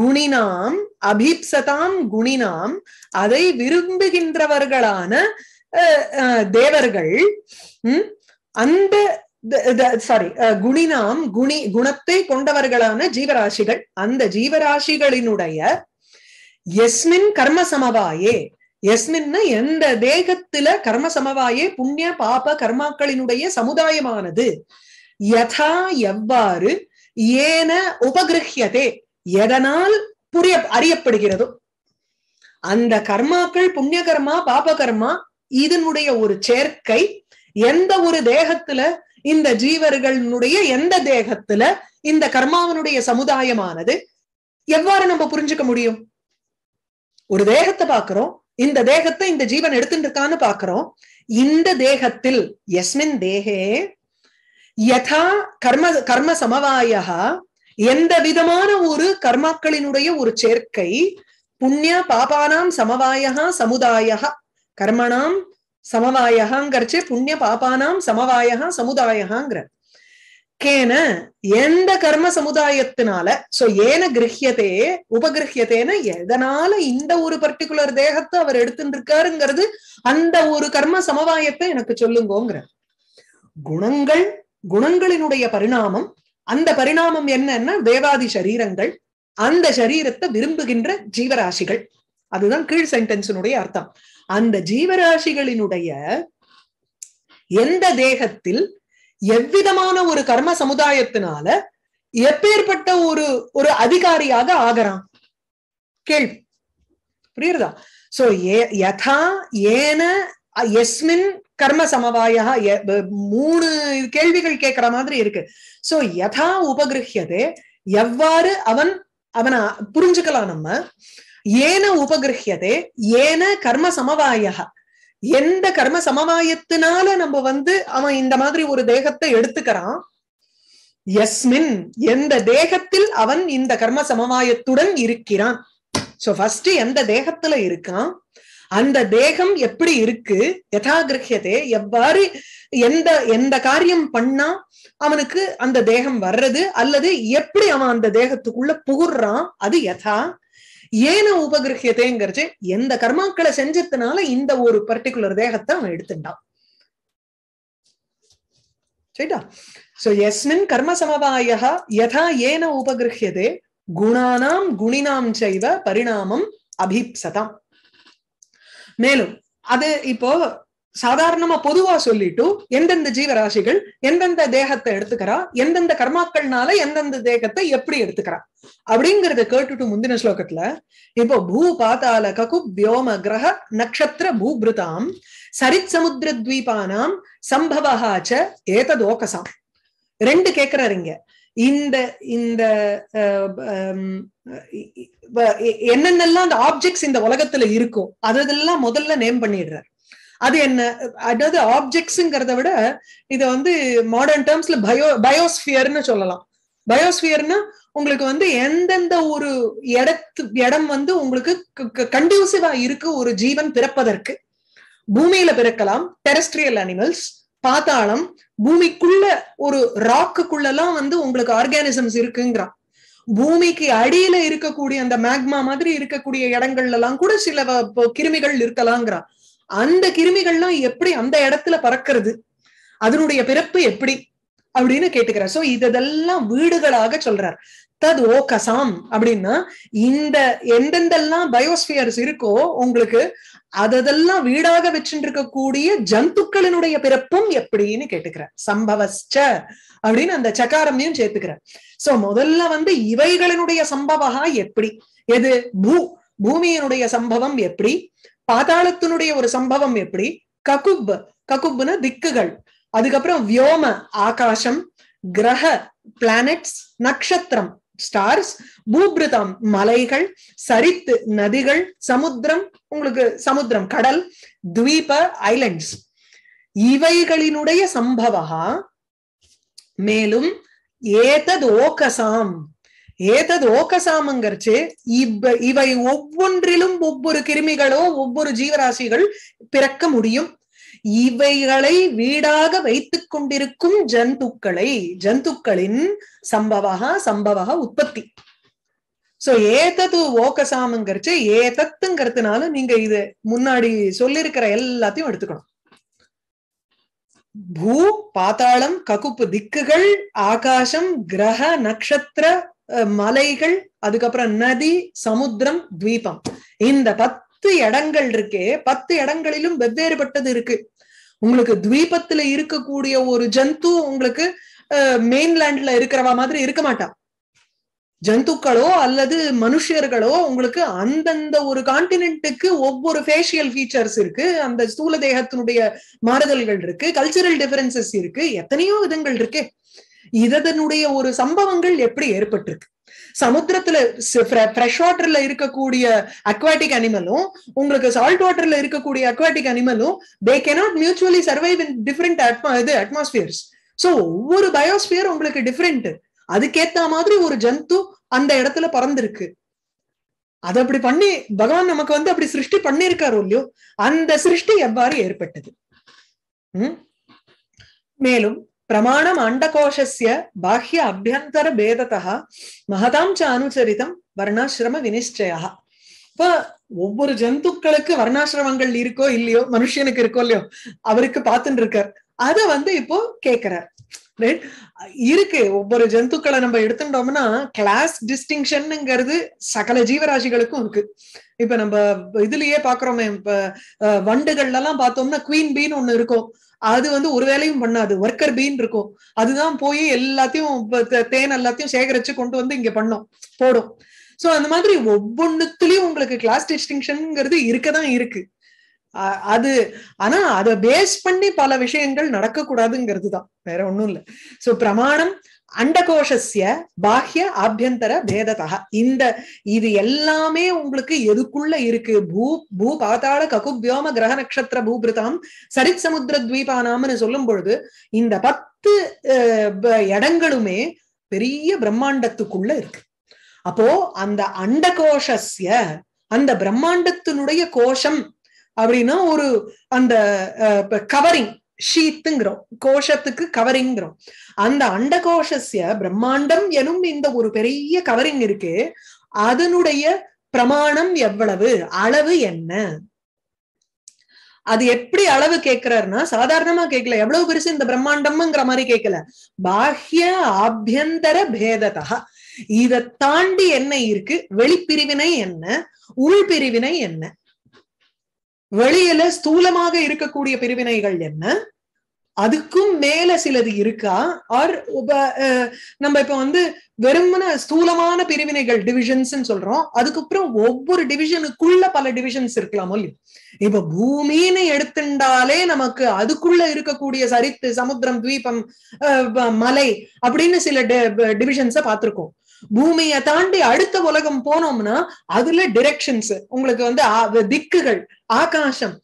குணினாம் அபிப்சதாம் குணினாம் அதை விரும்புகின்றவர்களான தேவர்கள் அந்த சாரி குணினாம் குணி குணத்தை கொண்டவர்களான ஜீவராசிகள் அந்த ஜீவராசிகளினுடைய எஸ்மின் கர்ம சமவாயே எஸ்மின்னு எந்த தேகத்துல கர்ம சமவாயே புண்ணிய பாப கர்மாக்களினுடைய சமுதாயமானது யதா எவ்வாறு ஏன உபகிரகியதே எதனால் புரிய அறியப்படுகிறதோ அந்த கர்மாக்கள் புண்ணிய கர்மா பாப கர்மா இதனுடைய ஒரு சேர்க்கை எந்த ஒரு தேகத்துல இந்த ஜீவர்களுடைய எந்த தேகத்துல இந்த கர்மாவனுடைய சமுதாயமானது எவ்வாறு நம்ம புரிஞ்சுக்க முடியும் ஒரு தேகத்தை பாக்குறோம் இந்த தேகத்தை இந்த ஜீவன் எடுத்துட்டு இருக்கான்னு பாக்குறோம் இந்த தேகத்தில் எஸ்மின் தேகே யதா கர்ம கர்ம சமவாயா எந்த விதமான ஒரு கர்மாக்களினுடைய ஒரு சேர்க்கை புண்ணிய பாபானாம் சமவாயா சமுதாயா கர்மணாம் சமவாயகாங்கிறச்சு புண்ணிய பாபானாம் சமவாயகா சமுதாயகாங்கிற கேன எந்த கர்ம சமுதாயத்தினால சோ ஏன கிரகியதே உபகிரகியதேன்னு எதனால இந்த ஒரு பர்டிகுலர் தேகத்தை அவர் எடுத்துட்டு இருக்காருங்கிறது அந்த ஒரு கர்ம சமவாயத்தை எனக்கு சொல்லுங்கோங்கிற குணங்கள் குணங்களினுடைய பரிணாமம் அந்த பரிணாமம் என்னன்னா தேவாதி சரீரங்கள் அந்த சரீரத்தை விரும்புகின்ற ஜீவராசிகள் அதுதான் கீழ் சென்டென்ஸினுடைய அர்த்தம் அந்த ஜீவராசிகளினுடைய எந்த தேகத்தில் எவ்விதமான ஒரு கர்ம சமுதாயத்தினால எப்பேற்பட்ட ஒரு ஒரு அதிகாரியாக ஆகிறான் கேள்வி புரியுறதா சோ யதா ஏன எஸ்மின் கர்ம சமவாயா மூணு கேள்விகள் கேட்கிற மாதிரி இருக்கு சோ யதா உபகிருஹியதே எவ்வாறு அவன் அவனை புரிஞ்சுக்கலாம் நம்ம ஏன உபகிரகியதே ஏன கர்ம சமவாய எந்த கர்ம சமவாயத்தினால நம்ம வந்து அவன் இந்த மாதிரி ஒரு தேகத்தை எடுத்துக்கிறான் எஸ்மின் எந்த தேகத்தில் அவன் இந்த கர்ம சமவாயத்துடன் இருக்கிறான் சோ ஃபர்ஸ்ட் எந்த தேகத்துல இருக்கான் அந்த தேகம் எப்படி இருக்கு யதா கிரகியதே எவ்வாறு எந்த எந்த காரியம் பண்ணா அவனுக்கு அந்த தேகம் வர்றது அல்லது எப்படி அவன் அந்த தேகத்துக்குள்ள புகுறான் அது யதா ஏன உபகிரகியதேங்கிறது எந்த கர்மாக்களை செஞ்சதுனால இந்த ஒரு பர்டிகுலர் தேகத்தை அவன் எடுத்துட்டான் சரிட்டா சோ எஸ்மின் கர்ம சமவாயா யதா ஏன உபகிரகியதே குணானாம் குணினாம் செய்வ பரிணாமம் அபிப்சதாம் மேலும் அது இப்போ சாதாரணமா பொதுவா சொல்லிட்டு எந்தெந்த ஜீவராசிகள் எந்தெந்த தேகத்தை எடுத்துக்கிறா எந்தெந்த கர்மாக்கள்னால எந்தெந்த தேகத்தை எப்படி எடுத்துக்கிறா அப்படிங்கறத கேட்டுட்டு முந்தின ஸ்லோகத்துல இப்போ பூ பாத்தால ககு வியோம கிரக நக்ஷத்திர பூபிருதாம் சரித் சமுத்திர துவீபானாம் சம்பவஹாச்ச ஏததோகசாம் ரெண்டு கேக்குறாருங்க இந்த இந்த என்னென்னலாம் அந்த ஆப்ஜெக்ட்ஸ் இந்த உலகத்துல இருக்கும் அதெல்லாம் முதல்ல நேம் பண்ணிடுறாரு அது என்ன அதாவது ஆப்ஜெக்ட்ஸுங்கிறத விட இதை வந்து மாடர்ன் டேர்ம்ஸ்ல பயோ பயோஸ்பியர்னு சொல்லலாம் பயோஸ்பியர்னா உங்களுக்கு வந்து எந்தெந்த ஒரு இடத்து இடம் வந்து உங்களுக்கு கண்டியூசிவா இருக்கு ஒரு ஜீவன் பிறப்பதற்கு பூமியில பிறக்கலாம் டெரஸ்ட்ரியல் அனிமல்ஸ் பாத்தாளம் பூமிக்குள்ள ஒரு ராக்குக்குள்ளெல்லாம் வந்து உங்களுக்கு ஆர்கானிசம்ஸ் இருக்குங்கிறான் பூமிக்கு அடியில இருக்கக்கூடிய அந்த மேக்மா மாதிரி இருக்கக்கூடிய இடங்கள்ல எல்லாம் கூட சில கிருமிகள் இருக்கலாங்கிறான் அந்த கிருமிகள்லாம் எப்படி அந்த இடத்துல பறக்கிறது அதனுடைய பிறப்பு எப்படி அப்படின்னு கேட்டுக்கிறார் சோ இதெல்லாம் வீடுகளாக சொல்றார் தது ஓ கசாம் அப்படின்னா இந்த எந்தெந்தெல்லாம் பயோஸ்பியர்ஸ் இருக்கோ உங்களுக்கு அதெல்லாம் வீடாக கூடிய ஜந்துக்களினுடைய பிறப்பும் எப்படின்னு கேட்டுக்கிறார் சம்பவஸ்ச அப்படின்னு அந்த சக்காரமையும் சேர்த்துக்கிறார் சோ முதல்ல வந்து இவைகளினுடைய சம்பவகா எப்படி எது பூ பூமியினுடைய சம்பவம் எப்படி பாதாளத்தினுடைய ஒரு சம்பவம் எப்படி ககுப் ககுப்னு திக்குகள் அதுக்கப்புறம் வியோம ஆகாசம் கிரக பிளானட்ஸ் நட்சத்திரம் ஸ்டார்ஸ் பூபிருதம் மலைகள் சரித்து நதிகள் சமுத்திரம் உங்களுக்கு சமுத்திரம் கடல் துவீப ஐலண்ட்ஸ் இவைகளினுடைய சம்பவா மேலும் ஏதது ஓகசாம் ஏதது ஓகசாமங்கர்ச்சு இவ இவை ஒவ்வொன்றிலும் ஒவ்வொரு கிருமிகளோ ஒவ்வொரு ஜீவராசிகள் பிறக்க முடியும் இவைகளை வீடாக வைத்துக் கொண்டிருக்கும் ஜந்துக்களை ஜந்துக்களின் சம்பவகா சம்பவக உற்பத்தி சோ ஏதது ஓகசாமங்கரிச்சு ஏதத்துங்கிறதுனால நீங்க இது முன்னாடி சொல்லியிருக்கிற எல்லாத்தையும் எடுத்துக்கணும் பூ பாத்தாளம் ககுப்பு திக்குகள் ஆகாசம் கிரக நட்சத்திர மலைகள் அதுக்கப்புறம் நதி சமுத்திரம் துவீபம் இந்த பத்து இடங்கள் இருக்கே பத்து இடங்களிலும் வெவ்வேறுபட்டது இருக்கு உங்களுக்கு துவீபத்துல இருக்கக்கூடிய ஒரு ஜந்து உங்களுக்கு மெயின்லேண்ட்ல இருக்கிறவா மாதிரி இருக்க மாட்டான் ஜந்துக்களோ அல்லது மனுஷர்களோ உங்களுக்கு அந்தந்த ஒரு கான்டினென்ட்டுக்கு ஒவ்வொரு ஃபேஷியல் ஃபீச்சர்ஸ் இருக்கு அந்த ஸ்தூல தேகத்தினுடைய மாறுதல்கள் இருக்கு கல்ச்சரல் டிஃபரன்சஸ் இருக்கு எத்தனையோ விதங்கள் இருக்கு இதனுடைய ஒரு சம்பவங்கள் எப்படி ஏற்பட்டிருக்கு சமுத்திரத்துல ஃப்ரெஷ் வாட்டர்ல இருக்கக்கூடிய அக்வாட்டிக் அனிமலும் உங்களுக்கு சால்ட் வாட்டர்ல இருக்கக்கூடிய அக்வாட்டிக் அனிமலும் they cannot mutually survive in different அட்மா இது அட்மாஸ்பியர்ஸ் ஸோ ஒவ்வொரு பயோஸ்பியர் உங்களுக்கு டிஃப்ரெண்ட் அதுக்கேத்த மாதிரி ஒரு ஜந்து அந்த இடத்துல பறந்துருக்கு அது அப்படி பண்ணி பகவான் நமக்கு வந்து அப்படி சிருஷ்டி பண்ணிருக்காரு இல்லையோ அந்த சிருஷ்டி எவ்வாறு ஏற்பட்டது மேலும் பிரமாணம் அண்டகோஷஸ்ய பாஹ்ய அபியந்தர பேதத்தா மகதாம் ச அனுச்சரிதம் வர்ணாசிரம வினிச்சயா இப்ப ஒவ்வொரு ஜந்துக்களுக்கு வர்ணாசிரமங்கள் இருக்கோ இல்லையோ மனுஷனுக்கு இருக்கோ இல்லையோ அவருக்கு பார்த்துட்டு இருக்கார் அத வந்து இப்போ கேக்குறார் இருக்கு ஒவ்வொரு ஜந்துக்களை நம்ம எடுத்துட்டோம்னா கிளாஸ் டிஸ்டிங்ஷன்ங்கிறது சகல ஜீவராசிகளுக்கும் இருக்கு இப்ப நம்ம இதுலயே பாக்குறோமே இப்ப வண்டுகள்ல எல்லாம் பார்த்தோம்னா குவீன் பீன் ஒண்ணு இருக்கும் அது வந்து ஒரு வேலையும் பண்ணாது ஒர்க்கர் பீன் இருக்கும் அதுதான் போய் எல்லாத்தையும் தேன் எல்லாத்தையும் சேகரிச்சு கொண்டு வந்து இங்க பண்ணோம் போடும் சோ அந்த மாதிரி ஒவ்வொன்னுத்துலயும் உங்களுக்கு கிளாஸ் டிஸ்டிங்ஷன்ங்கிறது இருக்கதான் இருக்கு அது ஆனா அதை பேஸ் பண்ணி பல விஷயங்கள் கூடாதுங்கிறது தான் வேற ஒண்ணும் இல்ல சோ பிரமாணம் அண்டகோஷஸ்ய பாஹ்ய ஆபியந்தர பேததா இந்த இது எல்லாமே உங்களுக்கு எதுக்குள்ள இருக்கு பூ பூ பாத்தாள ககு வியோம கிரக நட்சத்திர பூபிருதம் சரித் சமுத்திர துவீபானாம்னு சொல்லும் பொழுது இந்த பத்து இடங்களுமே பெரிய பிரம்மாண்டத்துக்குள்ள இருக்கு அப்போ அந்த அண்டகோஷஸ்ய அந்த பிரம்மாண்டத்தினுடைய கோஷம் அப்படின்னா ஒரு அந்த கவரிங் ஷீத்துங்கிறோம் கோஷத்துக்கு கவரிங்கிறோம் அந்த அண்ட கோஷஸ்ய பிரம்மாண்டம் எனும் இந்த ஒரு பெரிய கவரிங் இருக்கு அதனுடைய பிரமாணம் எவ்வளவு அளவு என்ன அது எப்படி அளவு கேட்கிறாருன்னா சாதாரணமா கேட்கல எவ்வளவு பெருசு இந்த பிரம்மாண்டம்ங்கிற மாதிரி கேட்கல பாஹ்ய ஆபியந்தர பேததா இதை தாண்டி என்ன இருக்கு வெளிப்பிரிவினை என்ன பிரிவினை என்ன வெளியில ஸ்தூலமாக இருக்கக்கூடிய பிரிவினைகள் என்ன அதுக்கும் மேல சிலது இருக்கா ஆர் நம்ம இப்ப வந்து வெறுமன ஸ்தூலமான பிரிவினைகள் டிவிஷன்ஸ் சொல்றோம் அதுக்கப்புறம் ஒவ்வொரு டிவிஷனுக்குள்ள பல டிவிஷன்ஸ் இருக்கலாம் இல்லையா இப்ப பூமின்னு எடுத்துட்டாலே நமக்கு அதுக்குள்ள இருக்கக்கூடிய சரித்து சமுத்திரம் துவீபம் மலை அப்படின்னு சில டிவிஷன்ஸ பார்த்திருக்கோம் பூமியை தாண்டி அடுத்த உலகம் போனோம்னா அதுல டிரெக்ஷன்ஸ் உங்களுக்கு வந்து திக்குகள் ஆகாசம்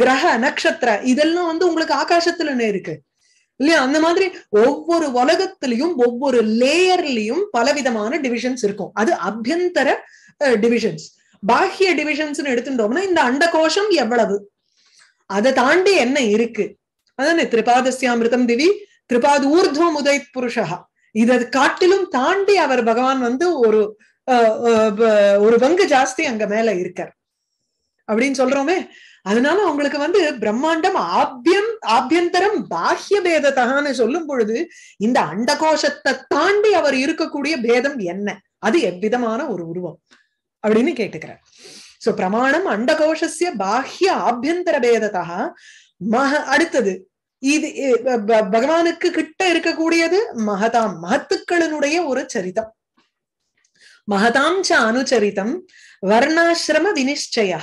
கிரக நட்சத்திர இதெல்லாம் வந்து உங்களுக்கு ஆகாசத்துல இருக்கு இல்லையா அந்த மாதிரி ஒவ்வொரு உலகத்திலையும் ஒவ்வொரு லேயர்லயும் பலவிதமான டிவிஷன்ஸ் இருக்கும் அது அபியந்தர டிவிஷன்ஸ் பாஹ்ய டிவிஷன்ஸ் எடுத்துட்டோம்னா இந்த அண்ட கோஷம் எவ்வளவு அதை தாண்டி என்ன இருக்கு அதானே திரிபாதசியாமிருதம் திவி திரிபாது ஊர்துவம் உதய் புருஷா இதை காட்டிலும் தாண்டி அவர் பகவான் வந்து ஒரு ஒரு பங்கு ஜாஸ்தி அங்க மேல இருக்கார் அப்படின்னு சொல்றோமே அதனால அவங்களுக்கு வந்து பிரம்மாண்டம் ஆபியம் ஆபியந்தரம் பாஹ்ய பேதத்தகான்னு சொல்லும் பொழுது இந்த அண்டகோஷத்தை தாண்டி அவர் இருக்கக்கூடிய பேதம் என்ன அது எவ்விதமான ஒரு உருவம் அப்படின்னு கேட்டுக்கிறார் சோ பிரமாணம் அண்டகோஷஸ்ய பாஹ்ய ஆபியந்தர பேதத்தகா மக அடுத்தது இது பகவானுக்கு கிட்ட இருக்கக்கூடியது மகதாம் மகத்துக்களினுடைய ஒரு சரிதம் மகதாம் ச அனுச்சரிதம் வர்ணாசிரம வினிச்சயா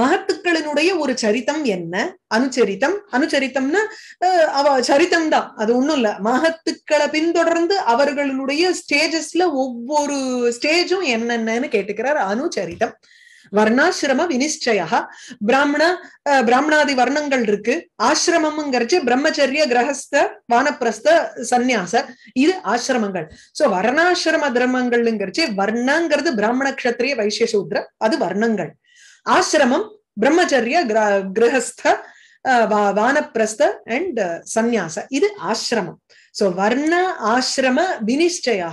மகத்துக்களினுடைய ஒரு சரித்தம் என்ன அனுச்சரித்தம் அனுச்சரித்தம்னா அவ சரித்தம் தான் அது ஒண்ணும் இல்ல மகத்துக்களை பின்தொடர்ந்து அவர்களுடைய ஸ்டேஜஸ்ல ஒவ்வொரு ஸ்டேஜும் என்னென்னு கேட்டுக்கிறார் அனுச்சரித்தம் வர்ணாசிரம வினிச்சயா பிராமண பிராமணாதி வர்ணங்கள் இருக்கு ஆசிரமம்ங்கிறச்சு பிரம்மச்சரிய கிரகஸ்த வானப்பிரஸ்த சந்நியாச இது ஆசிரமங்கள் சோ வர்ணாசிரம தர்மங்கள்ங்கிறச்சு வர்ணங்கிறது பிராமண கஷத்திரிய வைசிய சூத்ர அது வர்ணங்கள் ஆசிரமம் பிரம்மச்சரிய கிரகஸ்த வானப்பிரஸ்த அண்ட் சந்நியாச இது ஆசிரமம் சோ வர்ண ஆசிரம வினிஷ்டயா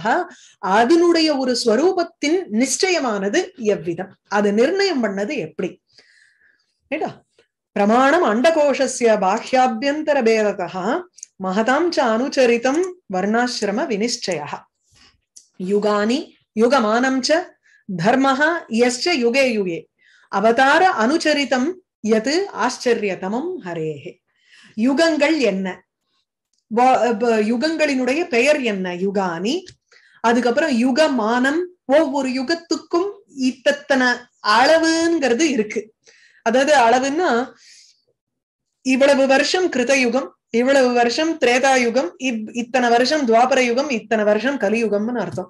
அதனுடைய ஒரு ஸ்வரூபத்தின் நிச்சயமானது எவ்விதம் அது நிர்ணயம் பண்ணது எப்படி பிரமாணம் அண்டகோஷஸ்ய பாஹ்யாபியந்தர பேதகா மகதாம் ச அனுச்சரித்தம் வர்ணாசிரம வினிஷ்டயா யுகானி யுகமானம் ச தர்மஹ எஸ்ச யுகே யுகே அவதார அனுச்சரித்தம் எது ஆச்சரியதமம் ஹரேஹே யுகங்கள் என்ன யுகங்களினுடைய பெயர் என்ன யுகானி அதுக்கப்புறம் யுகமானம் ஒவ்வொரு யுகத்துக்கும் இத்தத்தன அளவுங்கிறது இருக்கு அதாவது அளவுன்னா இவ்வளவு வருஷம் கிருத யுகம் இவ்வளவு வருஷம் திரேதா யுகம் இத்தனை வருஷம் துவாபர யுகம் இத்தனை வருஷம் கலியுகம்னு அர்த்தம்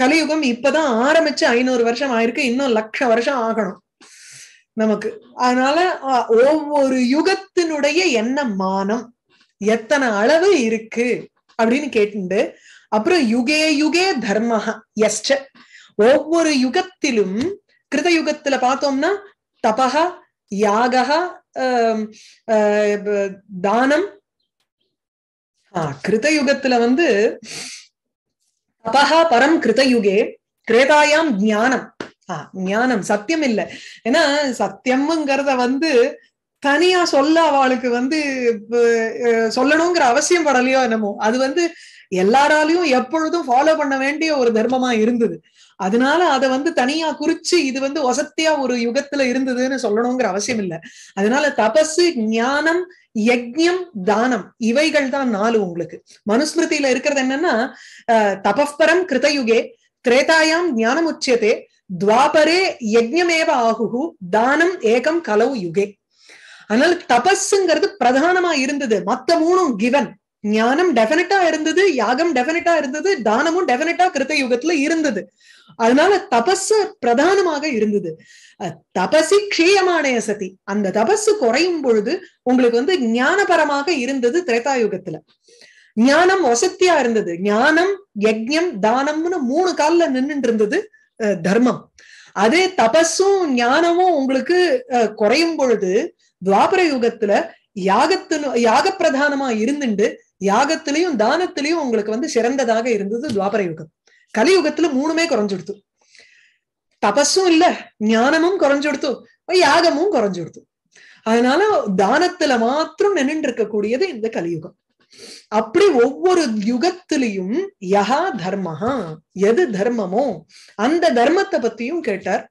கலியுகம் இப்பதான் ஆரம்பிச்சு ஐநூறு வருஷம் ஆயிருக்கு இன்னும் லட்ச வருஷம் ஆகணும் நமக்கு அதனால ஒவ்வொரு யுகத்தினுடைய என்ன மானம் எத்தனை அளவு இருக்கு அப்படின்னு கேட்டுண்டு அப்புறம் யுகே யுகே தர்மஹா எஸ்ட ஒவ்வொரு யுகத்திலும் கிருத யுகத்துல பார்த்தோம்னா தபா யாகா தானம் கிருத யுகத்துல வந்து தபா பரம் கிருதயுகே கிரேதாயாம் ஞானம் ஆஹ் ஞானம் சத்தியம் இல்லை ஏன்னா சத்தியம்ங்கிறத வந்து தனியா சொல்ல அவளுக்கு வந்து சொல்லணுங்கிற அவசியம் படலையோ என்னமோ அது வந்து எல்லாராலையும் எப்பொழுதும் ஃபாலோ பண்ண வேண்டிய ஒரு தர்மமா இருந்தது அதனால அதை வந்து தனியா குறிச்சு இது வந்து ஒசத்தியா ஒரு யுகத்துல இருந்ததுன்னு சொல்லணுங்கிற அவசியம் இல்லை அதனால தபசு ஞானம் யஜ்யம் தானம் இவைகள் தான் நாலு உங்களுக்கு மனுஸ்மிருதியில இருக்கிறது என்னன்னா தபப்பரம் கிருதயுகே திரேதாயாம் ஞானம் உச்சியதே துவாபரே யஜ்யமேவ ஆகுகு தானம் ஏகம் கலவு யுகே அதனால தபஸுங்கிறது பிரதானமா இருந்தது மத்த மூணும் கிவன் ஞானம் டெபினட்டா இருந்தது யாகம் டெபினட்டா இருந்தது தானமும் டெபினட்டா கிருத்த யுகத்துல இருந்தது அதனால தபஸ் பிரதானமாக இருந்தது தபசி க்ஷீயமானய சதி அந்த தபஸ் குறையும் பொழுது உங்களுக்கு வந்து ஞானபரமாக இருந்தது திரேதா யுகத்துல ஞானம் வசத்தியா இருந்தது ஞானம் யஜ்யம் தானம்னு மூணு காலில் நின்றுட்டு இருந்தது தர்மம் அதே தபஸும் ஞானமும் உங்களுக்கு குறையும் பொழுது துவாபர யுகத்துல யாகத்தின் யாக பிரதானமா இருந்துட்டு யாகத்திலையும் தானத்திலையும் உங்களுக்கு வந்து சிறந்ததாக இருந்தது துவாபர யுகம் கலியுகத்துல மூணுமே குறைஞ்சுடுத்து தபஸும் இல்ல ஞானமும் குறைஞ்சுடுத்து யாகமும் குறைஞ்சுடுத்து அதனால தானத்துல மாத்திரம் நின்று இருக்கக்கூடியது இந்த கலியுகம் அப்படி ஒவ்வொரு யுகத்திலையும் யகா தர்மஹா எது தர்மமோ அந்த தர்மத்தை பத்தியும் கேட்டார்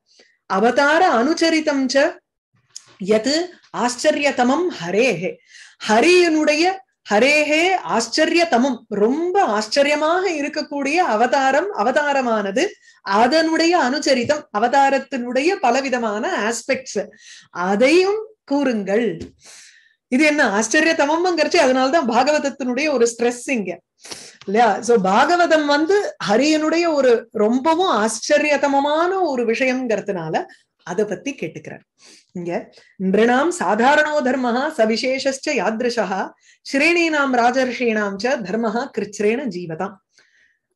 அவதார அனுச்சரிதம் ச எது ஆச்சரியதமம் ஹரேஹே ஹரியனுடைய ஹரேஹே ஆச்சரியதமம் ரொம்ப ஆச்சரியமாக இருக்கக்கூடிய அவதாரம் அவதாரமானது அதனுடைய அனுச்சரிதம் அவதாரத்தினுடைய பலவிதமான ஆஸ்பெக்ட்ஸ் அதையும் கூறுங்கள் இது என்ன ஆச்சரியதமம்ங்கிறச்சு அதனால்தான் பாகவதத்தினுடைய ஒரு ஸ்ட்ரெஸ் இங்க இல்லையா சோ பாகவதம் வந்து ஹரியனுடைய ஒரு ரொம்பவும் ஆச்சரியதமமான ஒரு விஷயம்ங்கிறதுனால அதை பத்தி கேட்டுக்கிறார் இங்க நிருணாம் சாதாரணோ தர்மஹா சவிசேஷ்ச யாதிருஷா ஸ்ரேணீனாம் ராஜர்ஷீனாம் ச தர்மஹா கிருச்ரேண ஜீவதாம்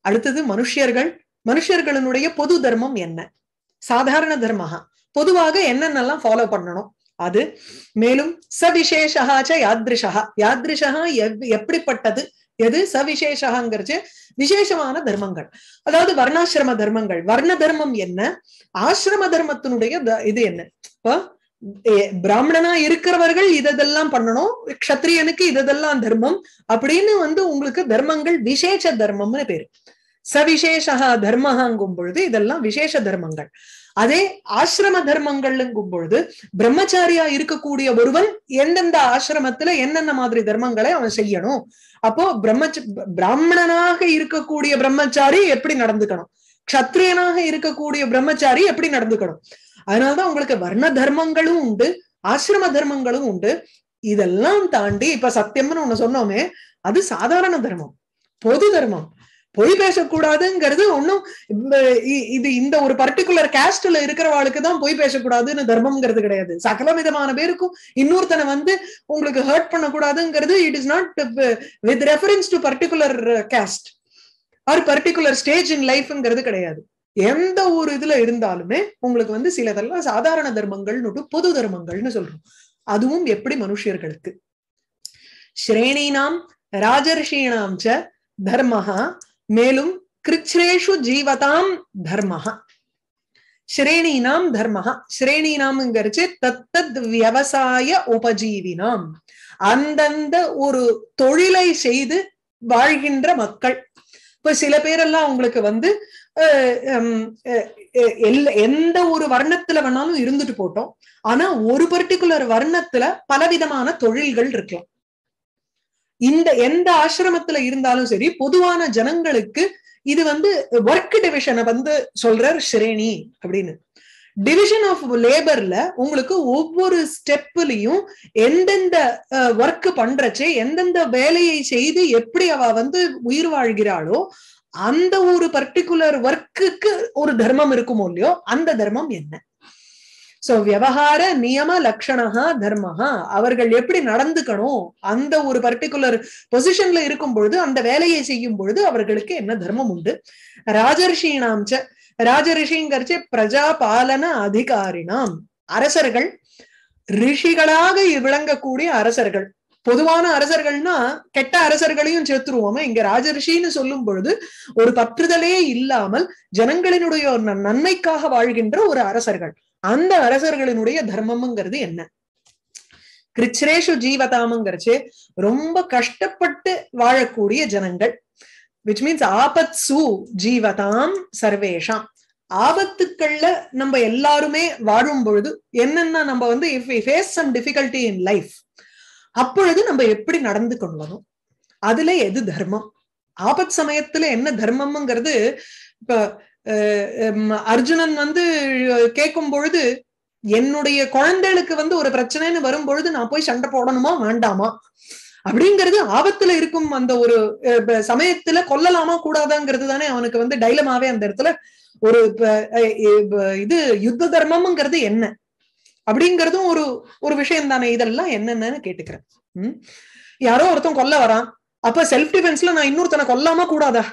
அடுத்தது மனுஷியர்கள் மனுஷர்களுடைய பொது தர்மம் என்ன சாதாரண தர்மஹா பொதுவாக என்னென்னலாம் ஃபாலோ பண்ணணும் அது மேலும் சவிசேஷா ச யாதிருஷா எவ் எப்படிப்பட்டது எது சவிசேஷாங்கிறது விசேஷமான தர்மங்கள் அதாவது வர்ணாசிரம தர்மங்கள் வர்ண தர்மம் என்ன ஆசிரம தர்மத்தினுடைய இது என்ன இப்போ பிராமணனா இருக்கிறவர்கள் இதெல்லாம் பண்ணணும் கஷத்திரியனுக்கு இதெல்லாம் தர்மம் அப்படின்னு வந்து உங்களுக்கு தர்மங்கள் விசேஷ தர்மம்னு பேரு சவிசேஷா தர்மஹாங்கும் பொழுது இதெல்லாம் விசேஷ தர்மங்கள் அதே ஆசிரம தர்மங்கள்ங்கும் பொழுது பிரம்மச்சாரியா இருக்கக்கூடிய ஒருவன் எந்தெந்த ஆசிரமத்துல என்னென்ன மாதிரி தர்மங்களை அவன் செய்யணும் அப்போ பிரம்மச்ச பிராமணனாக இருக்கக்கூடிய பிரம்மச்சாரி எப்படி நடந்துக்கணும் கஷத்திரியனாக இருக்கக்கூடிய பிரம்மச்சாரி எப்படி நடந்துக்கணும் அதனாலதான் உங்களுக்கு வர்ண தர்மங்களும் உண்டு ஆசிரம தர்மங்களும் உண்டு இதெல்லாம் தாண்டி இப்ப சத்தியம்னு ஒண்ணு சொன்னோமே அது சாதாரண தர்மம் பொது தர்மம் பொய் பேசக்கூடாதுங்கிறது ஒண்ணும் இது இந்த ஒரு பர்டிகுலர் கேஸ்ட்ல இருக்கிறவாளுக்கு தான் பொய் பேசக்கூடாதுன்னு தர்மம்ங்கிறது கிடையாது சகல விதமான பேருக்கும் இன்னொருத்தனை வந்து உங்களுக்கு ஹர்ட் பண்ணக்கூடாதுங்கிறது it is not with reference to particular caste or particular stage in லைஃப்ங்கிறது கிடையாது எந்த ஒரு இதுல இருந்தாலுமே உங்களுக்கு வந்து சிலதெல்லாம் சாதாரண தர்மங்கள்னு பொது தர்மங்கள்னு சொல்றோம் அதுவும் எப்படி மனுஷர்களுக்கு ஸ்ரேணினாம் ராஜர்ஷீனாம் ச மேலும் கிருச்ரேஷு ஜீவதாம் தர்மஹா ஸ்ரேணினாம் தர்மஹா ஸ்ரேணினாம்ங்கிறச்சு தத்தத் விவசாய உபஜீவினாம் அந்தந்த ஒரு தொழிலை செய்து வாழ்கின்ற மக்கள் இப்ப சில பேரெல்லாம் உங்களுக்கு வந்து எந்த ஒரு வர்ணத்துல வேணாலும் இருந்துட்டு போட்டோம் ஆனா ஒரு பர்டிகுலர் வர்ணத்துல பலவிதமான தொழில்கள் இருக்கலாம் இந்த எந்த ஆசிரமத்துல இருந்தாலும் சரி பொதுவான ஜனங்களுக்கு இது வந்து ஒர்க் டிவிஷனை வந்து சொல்றார் ஸ்ரேணி அப்படின்னு டிவிஷன் ஆஃப் லேபர்ல உங்களுக்கு ஒவ்வொரு ஸ்டெப்லயும் எந்தெந்த ஒர்க் பண்றச்சே எந்தெந்த வேலையை செய்து எப்படி அவ வந்து உயிர் வாழ்கிறாளோ அந்த ஒரு பர்டிகுலர் ஒர்க்குக்கு ஒரு தர்மம் இருக்குமோ இல்லையோ அந்த தர்மம் என்ன சோ விவகார நியம லட்சணா தர்மஹா அவர்கள் எப்படி நடந்துக்கணும் அந்த ஒரு பர்டிகுலர் பொசிஷன்ல இருக்கும் பொழுது அந்த வேலையை செய்யும் பொழுது அவர்களுக்கு என்ன தர்மம் உண்டு ராஜரிஷீனாம்ச்ச ராஜரிஷிங்கரிச்சு பிரஜா பாலன அதிகாரினாம் அரசர்கள் ரிஷிகளாக விளங்கக்கூடிய அரசர்கள் பொதுவான அரசர்கள்னா கெட்ட அரசர்களையும் சேர்த்துருவோமே இங்க ராஜரிஷின்னு சொல்லும் பொழுது ஒரு பற்றுதலே இல்லாமல் ஜனங்களினுடைய நன்மைக்காக வாழ்கின்ற ஒரு அரசர்கள் அந்த அரசர்களினுடைய தர்மம்ங்கிறது என்ன கிருச்ரேஷு ஜீவதாமங்கிறச்சு ரொம்ப கஷ்டப்பட்டு வாழக்கூடிய ஜனங்கள் விச் மீன்ஸ் ஆபத் சு ஜீவதாம் சர்வேஷாம் ஆபத்துக்கள்ல நம்ம எல்லாருமே வாழும் பொழுது என்னன்னா நம்ம வந்து if we face some difficulty in life அப்பொழுது நம்ம எப்படி நடந்து கொள்ளணும் அதுல எது தர்மம் ஆபத் சமயத்துல என்ன தர்மம்ங்கிறது இப்ப அர்ஜுனன் வந்து கேட்கும் பொழுது என்னுடைய குழந்தைகளுக்கு வந்து ஒரு பிரச்சனைன்னு வரும் பொழுது நான் போய் சண்டை போடணுமா வேண்டாமா அப்படிங்கிறது ஆபத்துல இருக்கும் அந்த ஒரு சமயத்துல கொல்லலாமா கூடாதாங்கிறது தானே அவனுக்கு வந்து டைலமாவே அந்த இடத்துல ஒரு இது யுத்த தர்மம்ங்கிறது என்ன அப்படிங்கறதும் ஒரு ஒரு விஷயம் தானே இதெல்லாம் என்னென்னு கேட்டுக்கிறேன் யாரோ ஒருத்தன் கொல்ல வரான் அப்ப செல்ஃப் டிஃபென்ஸ்ல நான் இன்னொருத்தனை கொல்லாம கூடாதா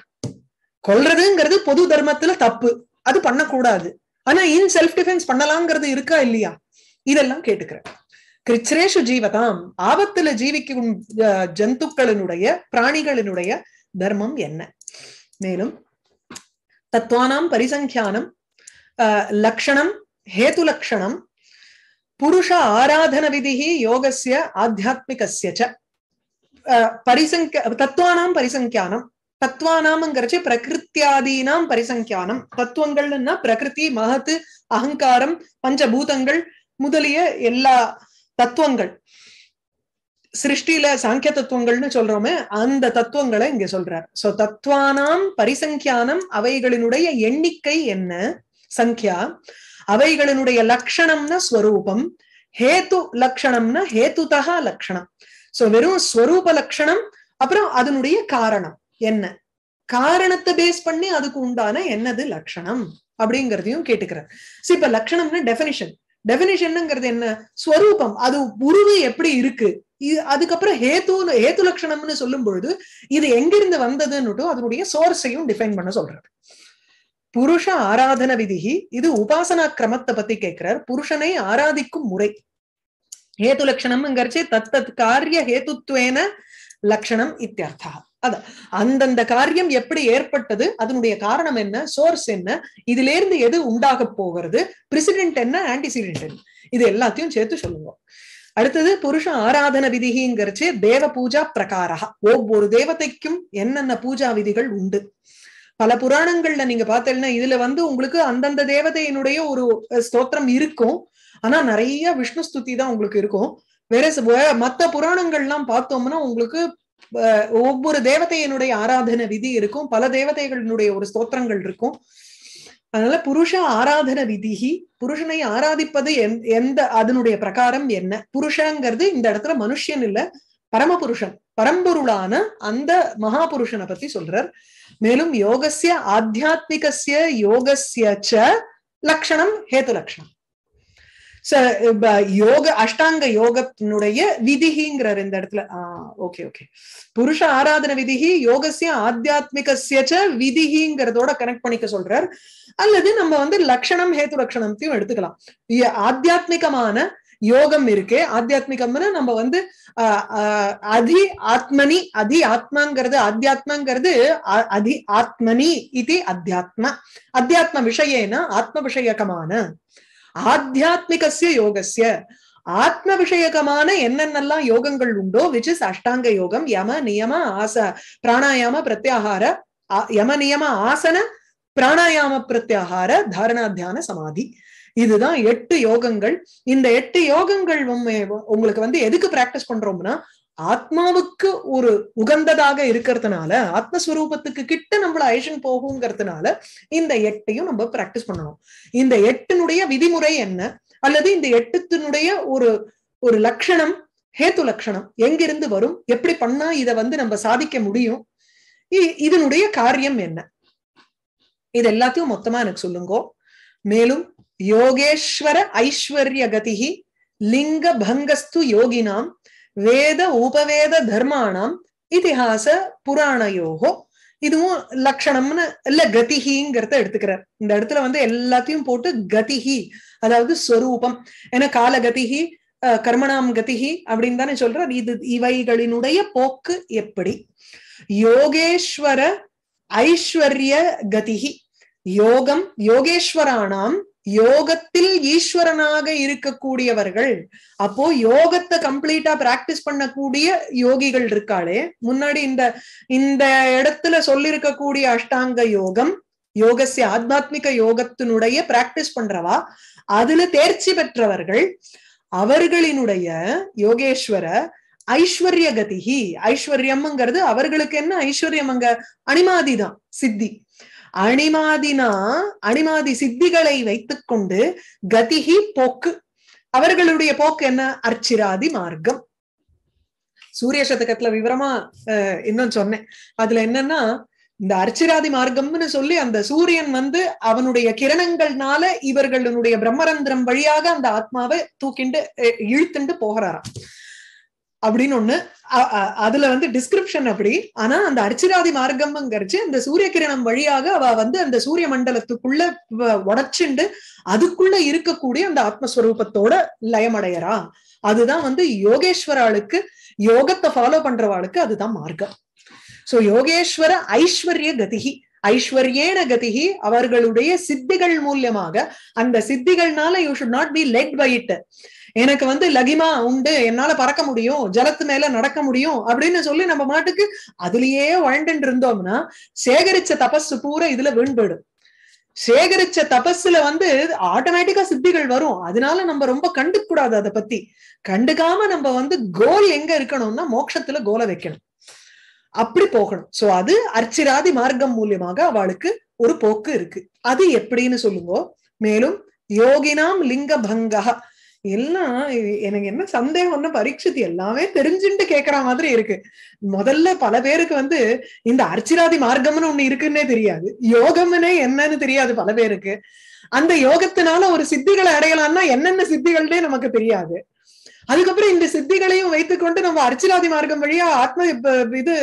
கொல்றதுங்கிறது பொது தர்மத்துல தப்பு அது பண்ணக்கூடாது ஆனா இன் செல்ஃப் டிஃபென்ஸ் பண்ணலாங்கிறது இருக்கா இல்லையா இதெல்லாம் கேட்டுக்கிறேன் கிருச்சரேஷு ஜீவதாம் ஆபத்துல ஜீவிக்கும் ஜந்துக்களினுடைய பிராணிகளினுடைய தர்மம் என்ன மேலும் தத்வானாம் பரிசங்கியானம் லக்ஷணம் ஹேது லக்ஷணம் புருஷ ஆராதன விதிஹி யோகசிய ஆத்தியாத்மிகசிய பரிசங்க தத்துவானாம் பரிசங்கியானம் தத்துவானாம்ங்கிறச்சு பிரகிருத்தியாதீனாம் பரிசங்கியானம் தத்துவங்கள்னா பிரகிருதி மகத்து அகங்காரம் பஞ்சபூதங்கள் முதலிய எல்லா தத்துவங்கள் சிருஷ்டியில சாங்கிய தத்துவங்கள்னு சொல்றோமே அந்த தத்துவங்களை இங்க சொல்றார் சோ தத்துவானாம் பரிசங்கியானம் அவைகளினுடைய எண்ணிக்கை என்ன சங்கியா அவைகளினுடைய லக்ஷணம்னா ஸ்வரூபம் ஹேத்து லக்ஷணம்னா ஹேத்துதா லட்சணம் சோ வெறும் ஸ்வரூப லக்ஷணம் அப்புறம் அதனுடைய காரணம் என்ன காரணத்தை பேஸ் பண்ணி அதுக்கு உண்டான என்னது லட்சணம் அப்படிங்கறதையும் கேட்டுக்கிறார் இப்ப லட்சணம்னா டெபினிஷன் டெபினிஷன்ங்கிறது என்ன ஸ்வரூபம் அது உருவு எப்படி இருக்கு அதுக்கப்புறம் ஹேத்து ஹேத்து லட்சணம்னு சொல்லும் பொழுது இது எங்கிருந்து வந்ததுன்னுட்டும் அதனுடைய சோர்ஸையும் டிஃபைன் பண்ண சொல்றாரு புருஷ ஆராதன விதிகி இது உபாசனா கிரமத்தை பத்தி கேட்கிறார் புருஷனை ஆராதிக்கும் முறை ஹேத்து லட்சணம்ங்கிறச்சு தத்தத் காரிய ஹேத்துத்வேன லட்சணம் இத்தியர்த்தா அத அந்தந்த காரியம் எப்படி ஏற்பட்டது அதனுடைய காரணம் என்ன சோர்ஸ் என்ன இதுல இருந்து எது உண்டாக போகிறது பிரெசிடென்ட் என்ன ஆன்டிசிடென்ட் என்ன இது எல்லாத்தையும் சேர்த்து சொல்லுவோம் அடுத்தது புருஷ ஆராதன விதிங்கிறச்சு தேவ பூஜா பிரகாரா ஒவ்வொரு தேவதைக்கும் என்னென்ன பூஜா விதிகள் உண்டு பல புராணங்கள்ல நீங்க பாத்தீங்கன்னா இதுல வந்து உங்களுக்கு அந்தந்த தேவதையினுடைய ஒரு ஸ்தோத்திரம் இருக்கும் ஆனா நிறைய விஷ்ணு ஸ்துதி தான் உங்களுக்கு இருக்கும் வேற மத்த புராணங்கள்லாம் பார்த்தோம்னா உங்களுக்கு ஒவ்வொரு தேவதையினுடைய ஆராதன விதி இருக்கும் பல தேவதைகளினுடைய ஒரு ஸ்தோத்திரங்கள் இருக்கும் அதனால புருஷ ஆராதன விதிகி புருஷனை ஆராதிப்பது எந்த அதனுடைய பிரகாரம் என்ன புருஷங்கிறது இந்த இடத்துல மனுஷன் இல்ல பரமபுருஷன் பரம்பொருளான அந்த மகாபுருஷனை பத்தி சொல்றார் மேலும் யோகசிய ஆத்தியாத்மிகசிய யோகசிய ச ஹேத்து லக்ஷணம் யோக அஷ்டாங்க யோகத்தினுடைய விதிகிங்கிறார் இந்த இடத்துல ஆஹ் ஓகே ஓகே புருஷ ஆராதன விதிகி யோகசிய ஆத்தியாத்மிகசிய விதிகிங்கிறதோட கனெக்ட் பண்ணிக்க சொல்றார் அல்லது நம்ம வந்து லட்சணம் ஹேத்து லட்சணத்தையும் எடுத்துக்கலாம் ஆத்தியாத்மிகமான யோகம் இருக்கு ஆத்தியாத்மிகம்னா நம்ம வந்து அதி ஆத்மனி அதி ஆத்மாங்கிறது ஆத்தியாத்மாங்கிறது அதி ஆத்மனி இது அத்தியாத்ம அத்தியாத்ம விஷயேன ஆத்ம விஷயகமான ஆத்தியாத்மிகசிய யோகசிய ஆத்ம விஷயகமான என்னென்னலாம் யோகங்கள் உண்டோ விச் இஸ் அஷ்டாங்க யோகம் யம நியம ஆச பிராணாயாம பிரத்யாகார யம நியம ஆசன பிராணாயாம பிரத்யாகார தாரணா தியான சமாதி இதுதான் எட்டு யோகங்கள் இந்த எட்டு யோகங்கள் உங்களுக்கு வந்து எதுக்கு பிராக்டிஸ் பண்றோம்னா ஆத்மாவுக்கு ஒரு உகந்ததாக இருக்கிறதுனால ஆத்மஸ்வரூபத்துக்கு கிட்ட நம்மள ஐஷன் போகுங்கிறதுனால இந்த எட்டையும் நம்ம பிராக்டிஸ் பண்ணணும் இந்த எட்டினுடைய விதிமுறை என்ன அல்லது இந்த எட்டுத்தினுடைய ஒரு ஒரு லட்சணம் ஹேத்து லட்சணம் எங்கிருந்து வரும் எப்படி பண்ணா இதை வந்து நம்ம சாதிக்க முடியும் இதனுடைய காரியம் என்ன இது எல்லாத்தையும் மொத்தமா எனக்கு சொல்லுங்க மேலும் யோகேஸ்வர ஐஸ்வர்ய ஐஸ்வர்யகதி லிங்க பங்கஸ்து யோகினாம் வேத உபவேத தர்மானாம் இதிகாச புராணயோகோ இதுவும் லக்ஷணம்னு இல்ல கதிகிங்கிறத எடுத்துக்கிறார் இந்த இடத்துல வந்து எல்லாத்தையும் போட்டு கதிகி அதாவது ஸ்வரூபம் ஏன்னா காலகதிகி கர்மணாம் கதிகி அப்படின்னு தானே சொல்றார் இது இவைகளினுடைய போக்கு எப்படி யோகேஸ்வர ஐஸ்வர்ய கதிகி யோகம் யோகேஸ்வரானாம் யோகத்தில் ஈஸ்வரனாக இருக்கக்கூடியவர்கள் அப்போ யோகத்தை கம்ப்ளீட்டா பிராக்டிஸ் பண்ணக்கூடிய யோகிகள் இருக்காளே முன்னாடி இந்த இந்த இடத்துல சொல்லிருக்கக்கூடிய அஷ்டாங்க யோகம் யோகசிய ஆத்மாத்மிக யோகத்தினுடைய பிராக்டிஸ் பண்றவா அதுல தேர்ச்சி பெற்றவர்கள் அவர்களினுடைய யோகேஸ்வர ஐஸ்வர்ய கதிகி ஐஸ்வர்யம்ங்கிறது அவர்களுக்கு என்ன ஐஸ்வர்யம் அங்க அனிமாதிதான் சித்தி அணிமாதினா அணிமாதி சித்திகளை கொண்டு கதிகி போக்கு அவர்களுடைய போக்கு என்ன அர்ச்சிராதி மார்க்கம் சூரிய சதகத்துல விவரமா இன்னும் சொன்னேன் அதுல என்னன்னா இந்த அர்ச்சிராதி மார்க்கம்னு சொல்லி அந்த சூரியன் வந்து அவனுடைய கிரணங்கள்னால இவர்களுடைய பிரம்மரந்திரம் வழியாக அந்த ஆத்மாவை தூக்கிண்டு இழுத்துண்டு போகிறாராம் அப்படின்னு ஒண்ணு அதுல வந்து டிஸ்கிரிப்ஷன் அப்படி ஆனா அந்த அர்ச்சிராதி மார்க்கம் அந்த சூரிய கிரணம் வழியாக அவ வந்து அந்த சூரிய மண்டலத்துக்குள்ள உடச்சுண்டு அதுக்குள்ள இருக்கக்கூடிய அந்த ஆத்மஸ்வரூபத்தோட லயமடையறா அதுதான் வந்து யோகேஸ்வராளுக்கு யோகத்தை ஃபாலோ பண்றவாளுக்கு அதுதான் மார்க்கம் சோ யோகேஸ்வர ஐஸ்வர்ய கதிகி ஐஸ்வர்யேன கதிகி அவர்களுடைய சித்திகள் மூலியமாக அந்த சித்திகள்னால you should not be led by it எனக்கு வந்து லகிமா உண்டு என்னால பறக்க முடியும் ஜலத்து மேல நடக்க முடியும் அப்படின்னு சொல்லி நம்ம மாட்டுக்கு அதுலயே வாழ்ந்துட்டு இருந்தோம்னா சேகரிச்ச தபஸு பூரா இதுல வீண்படும் சேகரிச்ச தபஸ்ல வந்து ஆட்டோமேட்டிக்கா சித்திகள் வரும் அதனால நம்ம ரொம்ப கண்டுக்க கூடாது அதை பத்தி கண்டுக்காம நம்ம வந்து கோல் எங்க இருக்கணும்னா மோட்சத்துல கோலை வைக்கணும் அப்படி போகணும் சோ அது அர்ச்சிராதி மார்க்கம் மூலியமாக அவளுக்கு ஒரு போக்கு இருக்கு அது எப்படின்னு சொல்லுங்க மேலும் யோகினாம் லிங்க பங்கா எல்லாம் எனக்கு என்ன சந்தேகம்னு பரீட்சித்து எல்லாமே தெரிஞ்சுட்டு கேக்குற மாதிரி இருக்கு முதல்ல பல பேருக்கு வந்து இந்த அர்ச்சிராதி மார்க்கம்னு ஒண்ணு இருக்குன்னே தெரியாது யோகம்னே என்னன்னு தெரியாது பல பேருக்கு அந்த யோகத்தினால ஒரு சித்திகளை அடையலாம்னா என்னென்ன சித்திகள்னே நமக்கு தெரியாது அதுக்கப்புறம் இந்த சித்திகளையும் வைத்துக்கொண்டு நம்ம அர்ச்சிராதி மார்க்கம் வழியா ஆத்ம இது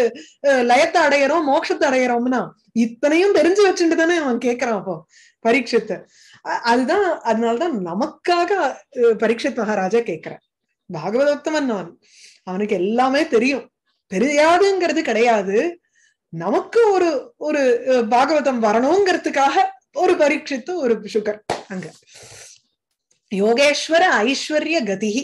லயத்தை அடையிறோம் மோட்சத்தை அடையிறோம்னா இத்தனையும் தெரிஞ்சு வச்சுட்டு தானே அவன் கேக்குறான் அப்போ பரீட்சத்தை அதுதான் அதனாலதான் நமக்காக பரீட்சித் மகாராஜா கேட்கிறார் பாகவதோத்தமன் நான் அவனுக்கு எல்லாமே தெரியும் தெரியாதுங்கிறது கிடையாது நமக்கு ஒரு ஒரு பாகவதம் வரணுங்கிறதுக்காக ஒரு பரீட்சித்து ஒரு சுகர் அங்க யோகேஸ்வர ஐஸ்வர்ய கதிகி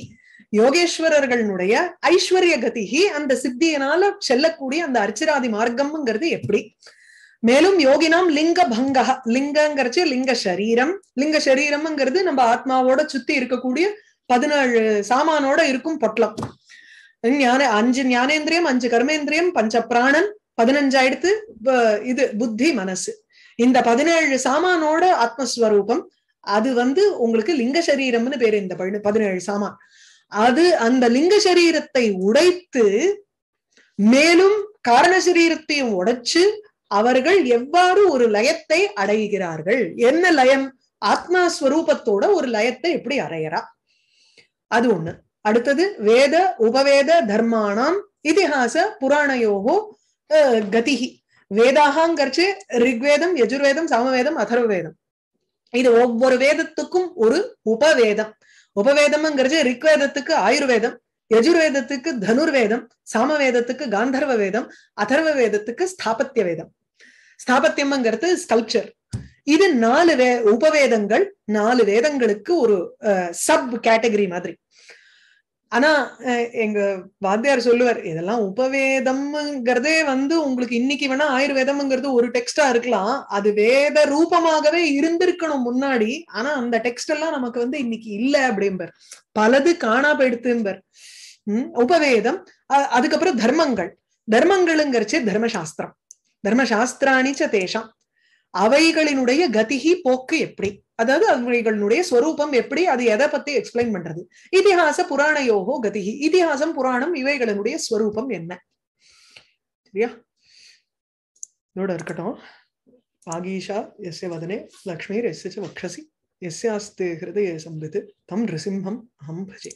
யோகேஸ்வரர்களுடைய ஐஸ்வர்ய கதிகி அந்த சித்தியினால செல்லக்கூடிய அந்த அர்ச்சராதி மார்க்கம்ங்கிறது எப்படி மேலும் யோகினாம் லிங்க பங்க லிங்கங்கிறச்சு லிங்க சரீரம் லிங்க சரீரம்ங்கிறது நம்ம ஆத்மாவோட சுத்தி இருக்கக்கூடிய பதினேழு சாமானோட இருக்கும் பொட்டலம் ஞான அஞ்சு ஞானேந்திரியம் அஞ்சு கர்மேந்திரியம் பஞ்ச பிராணன் பதினஞ்சாயிடுத்து இது புத்தி மனசு இந்த பதினேழு சாமானோட ஆத்மஸ்வரூபம் அது வந்து உங்களுக்கு லிங்க சரீரம்னு பேரு இந்த பதினேழு சாமான் அது அந்த லிங்க சரீரத்தை உடைத்து மேலும் காரண சரீரத்தையும் உடைச்சு அவர்கள் எவ்வாறு ஒரு லயத்தை அடைகிறார்கள் என்ன லயம் ஆத்மா ஸ்வரூபத்தோட ஒரு லயத்தை எப்படி அடையறா அது ஒண்ணு அடுத்தது வேத உபவேத தர்மானாம் இதிகாச புராணயோகோ கதிகி வேதாகாங்கிறச்சு ரிக்வேதம் யஜுர்வேதம் சமவேதம் அதர்வேதம் இது ஒவ்வொரு வேதத்துக்கும் ஒரு உபவேதம் உபவேதம்ங்கிறது ரிக்வேதத்துக்கு ஆயுர்வேதம் யஜுர்வேதத்துக்கு தனுர்வேதம் சாமவேதத்துக்கு காந்தர்வ வேதம் அதர்வ வேதத்துக்கு ஸ்தாபத்திய வேதம் ஸ்தாபத்தியம்ங்கிறது ஸ்கல்ச்சர் இது நாலு வே உபவேதங்கள் நாலு வேதங்களுக்கு ஒரு சப் கேட்டகரி மாதிரி ஆனா எங்க வாத்தியார் சொல்லுவார் இதெல்லாம் உபவேதம்ங்கிறதே வந்து உங்களுக்கு இன்னைக்கு வேணா ஆயுர்வேதம்ங்கிறது ஒரு டெக்ஸ்டா இருக்கலாம் அது வேத ரூபமாகவே இருந்திருக்கணும் முன்னாடி ஆனா அந்த டெக்ஸ்ட் எல்லாம் நமக்கு வந்து இன்னைக்கு இல்ல அப்படிம்பர் பலது காணா போயிடுத்துபர் உம் உபவேதம் அதுக்கப்புறம் தர்மங்கள் தர்மங்கள்ங்கிறச்சு தர்மசாஸ்திரம் தர்மசாஸ்திராணி ச அவைகளினுடைய கதிகி போக்கு எப்படி அதாவது அவைகளினுடைய ஸ்வரூபம் எப்படி அது எதை பத்தி எக்ஸ்பிளைன் பண்றது இதிகாச புராண யோகோ கதிகி இதிகாசம் புராணம் இவைகளினுடைய ஸ்வரூபம் என்ன சரியா இதோட இருக்கட்டும் ஆகீஷா எஸ் வதனே லக்ஷ்மீர் எஸ் வக்ஷசி எஸ்யாஸ்து ஹிருதய சம்பித்து தம் நிருசிம்ஹம் அஹம் பஜே